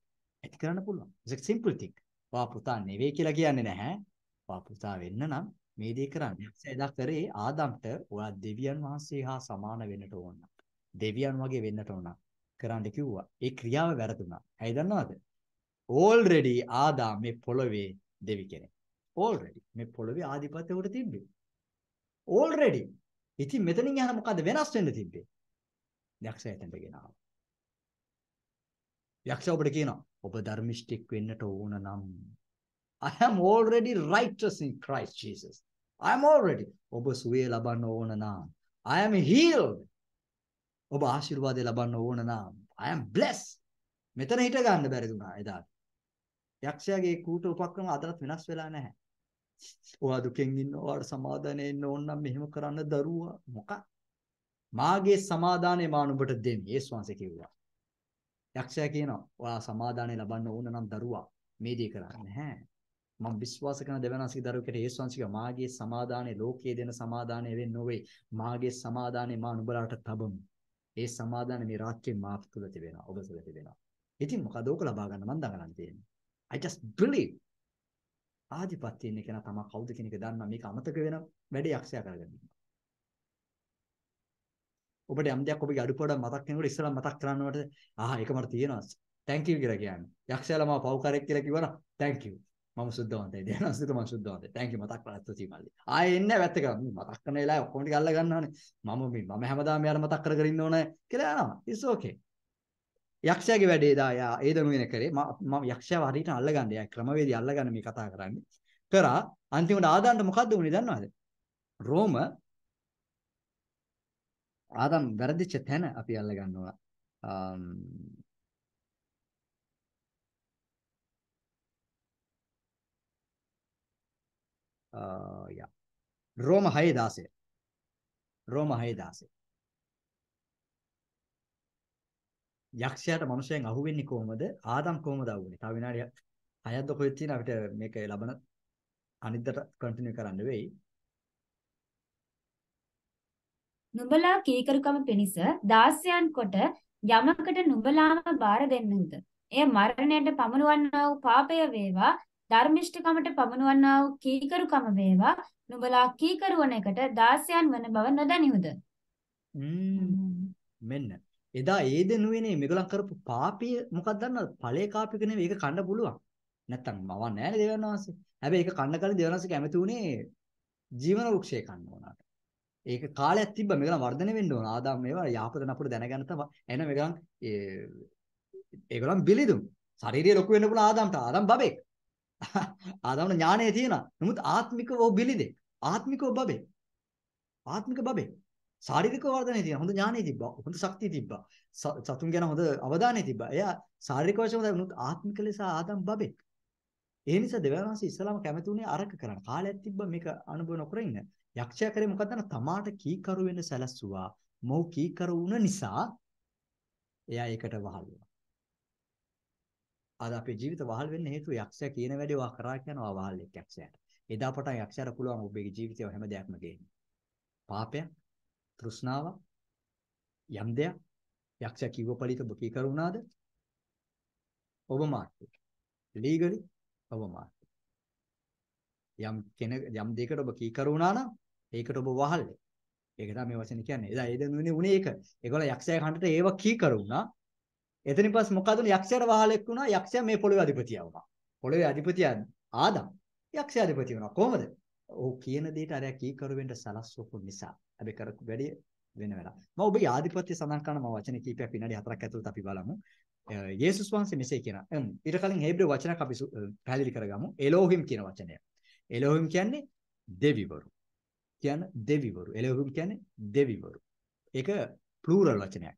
ඇති කරන්න පුළුවන්. it's a simple thing. වා පුතා නෙවෙයි කියලා කියන්නේ නැහැ. වා පුතා වෙන්න නම් මේ දේ කරන්නේ. එදා කරේ ආදම්ට ඔයා දෙවියන් වහන්සේ හා සමාන වෙන්නට ඕන. දෙවියන් වගේ වෙන්නට ඕන. කරන්න කිව්වා. ඒ ක්‍රියාව වැරදුනා. ඇයි දන්නවද? already ආදාම් මේ පොළවේ දෙවි කෙනෙක්. already මේ පොළවේ ආධිපත්‍යවට තිබ්බේ. already. ඉතින් මෙතනින් යන මොකද වෙනස් වෙන්න තිබ්බේ? යක්ෂයා එතනට ගෙනාවා. යක්ෂයා ඔබට කියනවා ඔබ ධර්මිෂ්ටික් වෙන්නට ඕන නම් I am already righteous in Christ Jesus. I am already. ඔබ සුවය ලබන්න ඕන නම්. I am healed. ඔබ ආශිර්වාදය ලබන්න ඕන නම්. I am blessed. මෙතන හිට ගන්න බැරි දුනා එදාට. යක්ෂයාගේ කූට උපක්‍රම අදටත් වෙනස් වෙලා නැහැ. ඔයා දුකෙන් ඉන්න ඔයාට සමාදානෙ ඉන්න ඕන නම් මෙහෙම කරන්න දරුවා මොකක්? මාගේ සමාදානෙ මාන ඔබට දෙමි. යේසුස් වහන්සේ කිව්වා. යක්ෂයා කියනවා ඔයා සමාදානෙ ලබන්න ඕන නම් දරුවා මේ දේ කරන්නේ නැහැ. මම විශ්වාස කරන දෙවනාසික දරුවෙකුට යේසුස් වහන්සේගේ මාගේ සමාදානයේ ලෝකයේ දෙන සමාදානය වෙන්නේ නොවේ. මාගේ සමාදානය මා නුඹලාට තබමු. ඒ සමාදානය මේ රාත්‍රියේ මාත් තුළ තිබෙනවා. ඔබ තුළ තිබෙනවා. ඉතින් මොකද ඕක ලබා ගන්න මම දඟලන් තියෙන්නේ. I just believe. ආධිපත්‍ය ඉන්න කෙනා තමයි කවුද කියන එක දන්නා මේක අමතක වෙන වැඩ යක්ෂයා කරගෙන ඉන්නවා. ඔබට යම් දෙයක් ඔබගේ අඩුපාඩම් මතක් වෙනකොට ඉස්සෙල්ලා මතක් කරන්නවට ආ ඒක මට තියෙනවා. thank you කියලා කියන්නේ. යක්ෂයාලා මාව පව් කරෙක් කියලා කිව්වනම් thank you. මම සුද්ධවන්තයි දෙනවා සිත මම සුද්ධවන්තයි thank you මතක් කරගත්ත සීමල්ලි ආයෙ එන්නේ වැත්ත කරා මතක් කරන වෙලාවේ ඔක්කොම ටික අල්ල ගන්නවනේ මම මේ මම හැමදාම යාර මතක් කර කර ඉන්න ඕනේ කියලා යනවා it's okay යක්ෂයාගේ වැඩේ දා යා ඒ දනුවෙන කරේ මම යක්ෂයාව හරියට අල්ලගන්න යා ක්‍රමවේදී අල්ලගන්න මේ කතා කරන්නේ කරා අන්තිමට ආදාන්ට මොකද්ද වුනේ දන්නවද රෝම ආදාන් වැරදිච්ච තැන අපි අල්ලගන්න ඕන යා රෝම 6:16 රෝම 6:16 යක්ෂයාට මිනිසෙන් අහු වෙන්නේ කොහමද? ආදම් කොහමද අහු වෙන්නේ? තව විනාඩි 6ක්ද කොහෙද තියෙන අපිට මේක ලබන අනිද්දට කන්ටිනියු කරන්න වෙයි. නුඹලා කීකරුකම පිණිස දාස්යන් කොට යමකට නුඹලාම බාර දෙන්නද? එය මරණයට පමුණුවන්නා වූ පාපය වේවා ධර්මිෂ්ඨකමට පමනුවන්නා වූ කීකරුකම වේවා නුඹලා කීකරුවන එකට දාසයන් වන බව නොදනිහුද මෙන්න එදා ඒ දෙනුවේනේ මේගොල්ලන් කරපු පාපිය මොකක්ද දන්නවද ඵලයේ කාපික නෙවෙයි ඒක කන්න පුළුවන් නැත්තම් මව නැහැ දෙවියන් වහන්සේ හැබැයි ඒක කන්න කලින් දෙවියන් වහන්සේ කැමති උනේ ජීවන වෘක්ෂය කන්න ඕනට ඒක කාලයක් තිබ්බා මේගොල්ලන් වර්ධනය වෙන්න ඕන ආදාම් මේවා යාපතන අපිට දැනගන්න තමයි එහෙනම් මේගොල්ලන් ඒගොල්ලන් බිලිදුම් ශාරීරිය ලොකු වෙන්න පුළුවන් ආදාම්ට ආදාම් බබෙක් ආදමන ඥානය තියෙනවා. නමුත් ආත්මිකව ඔව් බිලිදේ. ආත්මිකව බබේ. ආත්මික බබේ. ශාරීරික වර්ධනය තියෙනවා. හොඳ ඥානය තිබ්බා. හොඳ ශක්තිය තිබ්බා. සතුන් ගැන හොඳ අවධානය තිබ්බා. එයා ශාරීරික වශයෙන් නමුත් ආත්මික ලෙස ආදම් බබේ. ඒ නිසා දෙවියන්වහන්සේ ඉස්සලාම කැමති උනේ අරක කරන්න. කාලයක් තිබ්බා මේක අනුභව නොකර ඉන්න. යක්ෂයා කරේ මොකක්ද නේද? තමාට කීකරු වෙන සැලැස්සුවා. මොහු කීකරු වුණ නිසා එයා ඒකට වහල් වුණා. අද අපේ ජීවිත වහල් වෙන්න හේතුව යක්ෂයා කියන වැඩේ වා කරා කියනවා වහල් එක් යක්ෂයාට. එදා පටන් යක්ෂයාට පුළුවන් ඔබේ ජීවිතය හැම දෙයක්ම ගේන්න. පාපය, තෘෂ්ණාව, යම් දෙයක් යක්ෂයා කිව්ව පළිත ඔබ කී කරුණාද? ඔබ මාර්ගය. ලීගලි ඔබ මාර්ගය. යම් කෙනෙක් යම් දෙයකට ඔබ කී කරුණා නම් ඒකට ඔබ වහල්ලේ. ඒක තමයි මේ වචනේ කියන්නේ. එදා ඒ දෙනුනේ උනේ ඒක. ඒගොල්ලෝ යක්ෂයා කන්ටට ඒව කී කරුණා එතනින් පස්සේ මොකද යක්ෂයාට වහලෙක් වුණා යක්ෂයා මේ පොළවේ අධිපතියා වුණා. පොළවේ අධිපතියා ආදම් යක්ෂයා අධිපති වුණා. කොහොමද? ඔව් කියන දෙයට අරයා කී කරුවෙන්ට සලස්වපු නිසා. හැබැයි කරපු වැඩි වෙන වෙලා. මම ඔබ ආධිපත්‍ය සඳහන් කරන මම වචන කීපයක් විනාඩි 4ක් ඇතුළත අපි බලමු. යේසුස් වහන්සේ මෙසේ කියනවා. ඊට කලින් හේබ්‍ර වචනක් අපි පැහැදිලි කරගමු. එලෝහිම් කියන වචනය. එලෝහිම් කියන්නේ දෙවිවරු. කියන දෙවිවරු. එලෝහිම් කියන්නේ දෙවිවරු. ඒක ප්ලූරල් වචනයක්.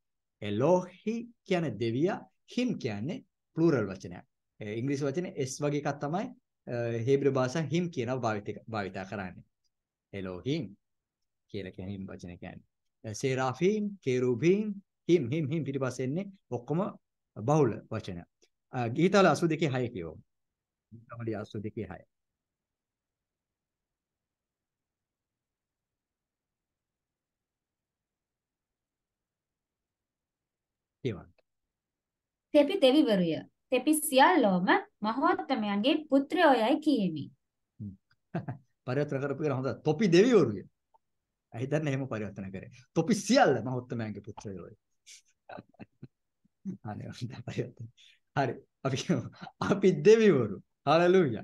එලෝහි කියන්නේ දෙවියා හිම් කියන්නේ ප්ලූරල් වචනයක්. ඉංග්‍රීසි වචනේ s වගේ එකක් තමයි හේබ්‍රු භාෂාවෙන් හිම් කියනවා භාවිත භාවිතා කරන්නේ. එලෝහිම් කියලා කියන හිම් වචන කියන්නේ. සේරාෆීම්, කෙරූබීම්, හිම් හිම් හිම් පිටිපස්සේ එන්නේ ඔක්කොම බහුල වචන. ගීතවල 82 6 කියවමු. ගීතවල 82 6. කියවන්න. තෙපි දෙවිවරුය. තෙපි සියල්ලෝම මහෝත්තමයන්ගේ පුත්‍රයෝයයි කියමි. පරිවර්තන කරපු එක හොඳ. තොපි දෙවිවරුය. හිතන්නේ එහෙම පරිවර්තන කරේ. තොපි සියල්ල මහෝත්තමයන්ගේ පුත්‍රයෝයි. අනේ හොඳ පරිවර්තන. හරි. අපි අපි දෙවිවරු. හalleluya.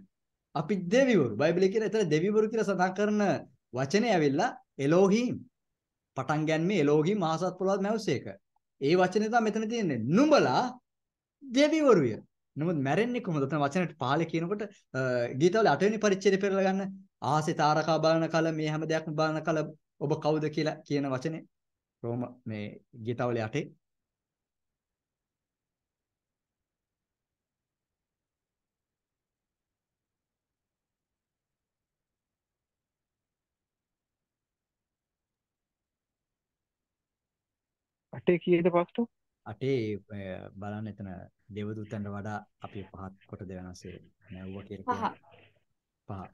අපි දෙවිවරු. බයිබලයේ කියන එතන දෙවිවරු කියලා සඳහන් කරන වචනේ ඇවිල්ලා එලෝහීම්. පටන් ගැන්මේ එලෝහීම් මහසත්පුරවත් මැවුසේක. ඒ වචනේ තමයි මෙතන තියෙන්නේ. නුඹලා දෙවිවරුය. නමුත් මැරෙන්නේ කොහොමද? උතන වචනට පහලේ කියනකොට ගීතවල 8 වෙනි පරිච්ඡේදය පෙරලා ගන්න. ආසේ තාරකා බලන කල මේ හැම දෙයක්ම බලන කල ඔබ කවුද කියලා කියන වචනේ රෝම මේ ගීතවල 8 අටේ කීයද පාස්ටර්? අටේ බලන්න එතන දේවදූතන්ට වඩා අපි පහත් කොට දෙවනසේ නැවුවා කියලා පහ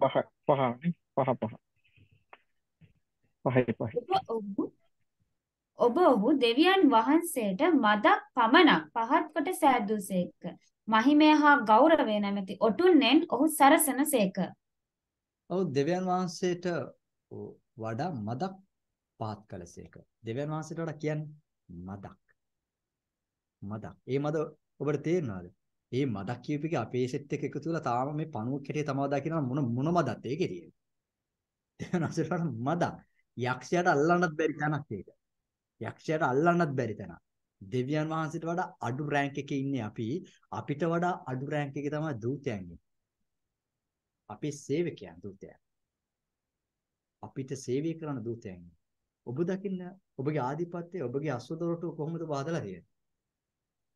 පහ පහ පහ පහ පහයි පහයි ඔබ ඔහු දෙවියන් වහන්සේට මදක් පමණක් පහත් කොට සෑදූසේක මහිමය හා ගෞරවය නැමැති ඔටුන්නෙන් ඔහු සරසන සේක. ඔහු දෙවියන් වහන්සේට වඩා මදක් පහත් කළසේක. දෙවියන් වහන්සේට වඩා කියන්නේ මදක්. මදක්. ඒ මද ඔබට තේරෙනවද? මේ මදක් කියූප එක අපේ සෙට් එක එකතු වෙලා තාම මේ පණුවක් හැටියට තමයි දා කියනවා මොන මොන මදක්ද ඒකේ තියෙන්නේ. දෙවියන් වහන්සේට වඩා මදක්. යක්ෂයාට අල්ලන්නත් බැරි තැනක් ඒක. යක්ෂයාට අල්ලන්නත් බැරි තැනක්. දෙවියන් වහන්සේට වඩා අඩු රෑන්ක් එකේ ඉන්නේ අපි අපිට වඩා අඩු රෑන්ක් එකේ තමයි දූතයන් ඉන්නේ අපේ සේවකයන් දූතයන් අපිට සේවය කරන දූතයන් ඔබ දකින්න ඔබගේ ආධිපත්‍යය ඔබගේ අස්වදොරටු කොහොමද බාදලා තියෙන්නේ?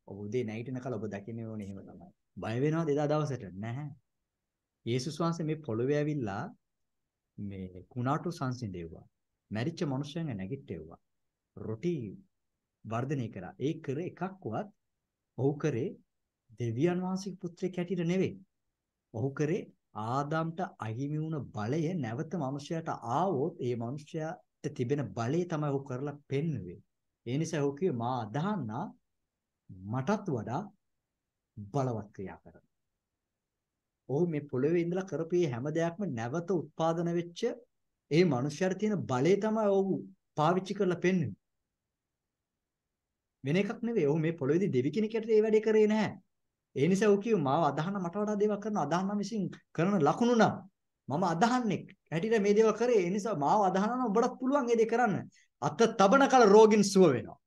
ඔබ උදේ නැගිටින කල ඔබ දකින්නේ ඕනේ එහෙම තමයි. බය වෙනවද එදා දවසට? නැහැ. යේසුස් වහන්සේ මේ පොළවේ ඇවිල්ලා මේ කුණාටු සංසිඳෙව්වා. මැරිච්ච මිනිස්සුන්ව නැගිට්ටෙව්වා. රොටි වර්ධනය කරා. ඒ කර එකක්වත් ඔහු කරේ දෙවියන් වහන්සේගේ පුත්‍රයෙක් හැටියට නෙවෙයි. ඔහු කරේ ආදාම්ට අහිමි වුණ බලය නැවත මිනිසයාට ආවොත් ඒ මිනිසයා තිබෙන බලය තමයි ඔහු කරලා පෙන්වුවේ. ඒ නිසා ඔහු කිව්වේ මා අදහන්නා මටත් වඩා බලවත් ක්‍රියා කරන. ඔහු මේ පොළවේ ඉඳලා කරපු හැම දෙයක්ම නැවත උත්පාදන වෙච්ච ඒ මනුෂ්‍යයර තියෙන බලය තමයි ඔහු පාවිච්චි කරලා පෙන්වුවේ. වෙන එකක් නෙවෙයි. ඔහු මේ පොළොවේදී දෙවි කෙනෙක්ට ඒ වැඩේ කරේ නැහැ. ඒ නිසා ඔහු කිව්වා මාව අදහන මට වඩා දේවල් කරන අදහන විසින් කරන ලකුණු නම් මම අදහන්නේ හැටියට මේ දේවල් කරේ ඒ නිසා මාව අදහනවා ඔබටත් පුළුවන් ඒ දේ කරන්න අත තබන කල රෝගින් සුව වෙනවා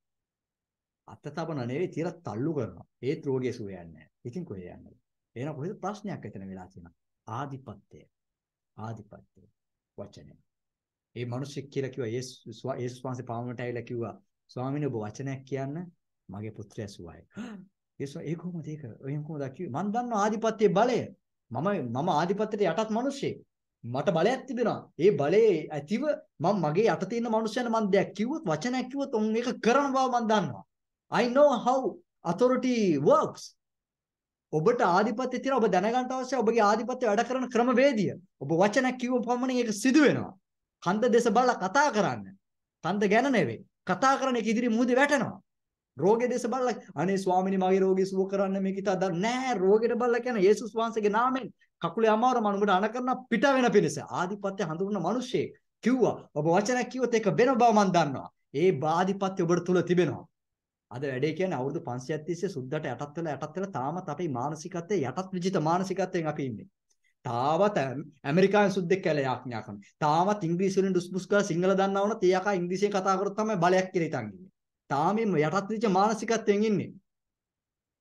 අත තබන නෙවෙයි තියලා තල්ලු කරනවා ඒත් රෝගිය සුව යන්නේ ඉතින් කොහෙ යන්නේ එහෙනම් කොහෙද ප්‍රශ්නයක් එතන වෙලා තියෙනවා ආධිපත්‍යය ආධිපත්‍යය වචනය ඒ මිනිස්සෙක් කියලා කිව්වා යේසුස් යේසුස් වහන්සේ පාවුණට ඇවිල්ලා කිව්වා ස්වාමීනි ඔබ වචනයක් කියන්න මගේ පුත්‍රයා සුවයි යේසුස් ඒ කොහොමද ඒක එහෙම කොහොමද කිව්වේ මම දන්නවා ආධිපත්‍යයේ බලය මම මම ආධිපත්‍යයට යටත් මිනිස්සෙක් මට බලයක් තිබෙනවා. ඒ බලයේ ඇතිව මම මගේ යට තියෙන මනුස්සයන මම දෙයක් කිව්වොත් වචනයක් කිව්වොත් උන් ඒක කරන බව මම දන්නවා. I know how authority works. ඔබට ආධිපත්‍ය තියෙන ඔබ දැනගන්න අවශ්‍ය ඔබගේ ආධිපත්‍ය වැඩ කරන ක්‍රමවේදය. ඔබ වචනයක් කිව්ව පමණින් ඒක සිදු වෙනවා. කන්ද දෙස බලලා කතා කරන්න. කන්ද ගැන නෙවෙයි. කතා කරන එක ඉදිරි මුහුදේ වැටෙනවා. රෝගේ දෙස බලලා අනේ ස්වාමිනේ මගේ රෝගී සුව කරන්න මේක ඉතා දන්නේ නැහැ රෝගෙට බලලා කියන යේසුස් වහන්සේගේ නාමයෙන් කකුලේ අමාරු මනුඹට අණ කරන පිට වෙන පිණිස ආධිපත්‍ය හඳුනන මිනිස්සෙක් කිව්වා ඔබ වචනයක් කිව්වොත් ඒක වෙන බව මම දන්නවා ඒ ආධිපත්‍ය ඔබට තුල තිබෙනවා අද වැඩේ කියන්නේ අවුරුදු 500ක් තිස්සේ සුද්දට යටත් වෙලා යටත් වෙලා තාමත් අපේ මානසිකත්වයේ යටත් විජිත මානසිකත්වයෙන් අපි ඉන්නේ තාමත් ඇමරිකානු සුද්දෙක් කියලා යාඥා කරනවා තාමත් ඉංග්‍රීසි වලින් ඩුස්බුස් කරලා සිංහල දන්නා වුණත් ඒ යකා ඉංග්‍රීසියෙන් කතා කරොත් තමයි බලයක් කියලා හිතන් ඉන්නේ තාමෙම යටත් විජිත මානසිකත්වයෙන් ඉන්නේ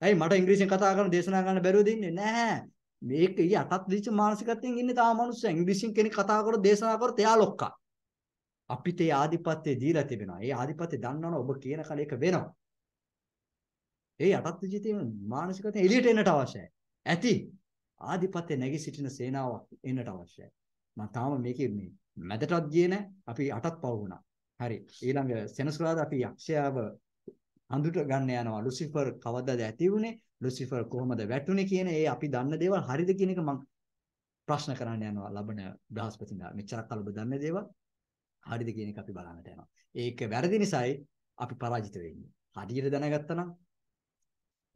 ඇයි මට ඉංග්‍රීසියෙන් කතා කරන දේශනා කරන්න බැරුවද ඉන්නේ නැහැ මේකේ යටත් දිච්ච මානසිකත්වයෙන් ඉන්නේ තාම මිනිස්සු ඉංග්‍රීසියෙන් කෙනෙක් කතා කරලා දේශනා කරොත් එයා ලොක්කා. අපිට ඒ ආධිපත්‍ය දීලා තිබෙනවා. ඒ ආධිපත්‍ය දන්නවනේ ඔබ කියන කල ඒක වෙනවා. ඒ යටත් ජීවිතයේ මානසිකත්වයෙන් එළියට එන්නට අවශ්‍යයි. ඇති ආධිපත්‍ය නැගී සිටින සේනාවක් එන්නට අවශ්‍යයි. මම තාම මේකේ මේ මැදටත් ගියේ නැහැ. අපි අටත් පව වුණා. හරි. ඊළඟ සෙනසුරාදා අපි යක්ෂයාව අඳුර ගන්න යනවා. ලුසිෆර් කවදාද ඇති වුනේ? ලුසිෆර් කොහොමද වැටුනේ කියන ඒ අපි දන්න දේවල් හරිද කියන එක මම ප්‍රශ්න කරන්න යනවා ලබන බ්‍රහස්පතින්දා මෙච්චරක් කල් ඔබ දන්න දේවල් හරිද කියන එක අපි බලන්නට යනවා. ඒක වැරදි නිසායි අපි පරාජිත වෙන්නේ. හරියට දැනගත්තා නම්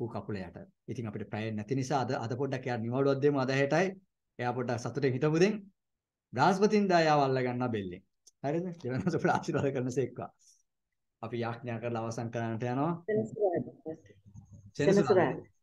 ඌ කකුල යට. ඉතින් අපිට පැය නැති නිසා අද අද පොඩ්ඩක් යා නිවවලුවක් දෙමු අද හැටයි. එයා පොඩ්ඩක් සතුටින් හිටපු දෙන් බ්‍රහස්පතින්දා යාව අල්ල ගන්න බෙල්ලෙන්. හරිද? දෙවනස අපිට ආශිර්වාද කරනසේක්වා. අපි යාඥා කරලා අවසන් කරන්නට යනවා. සෙනසුරාදා. සෙනසුරාදා.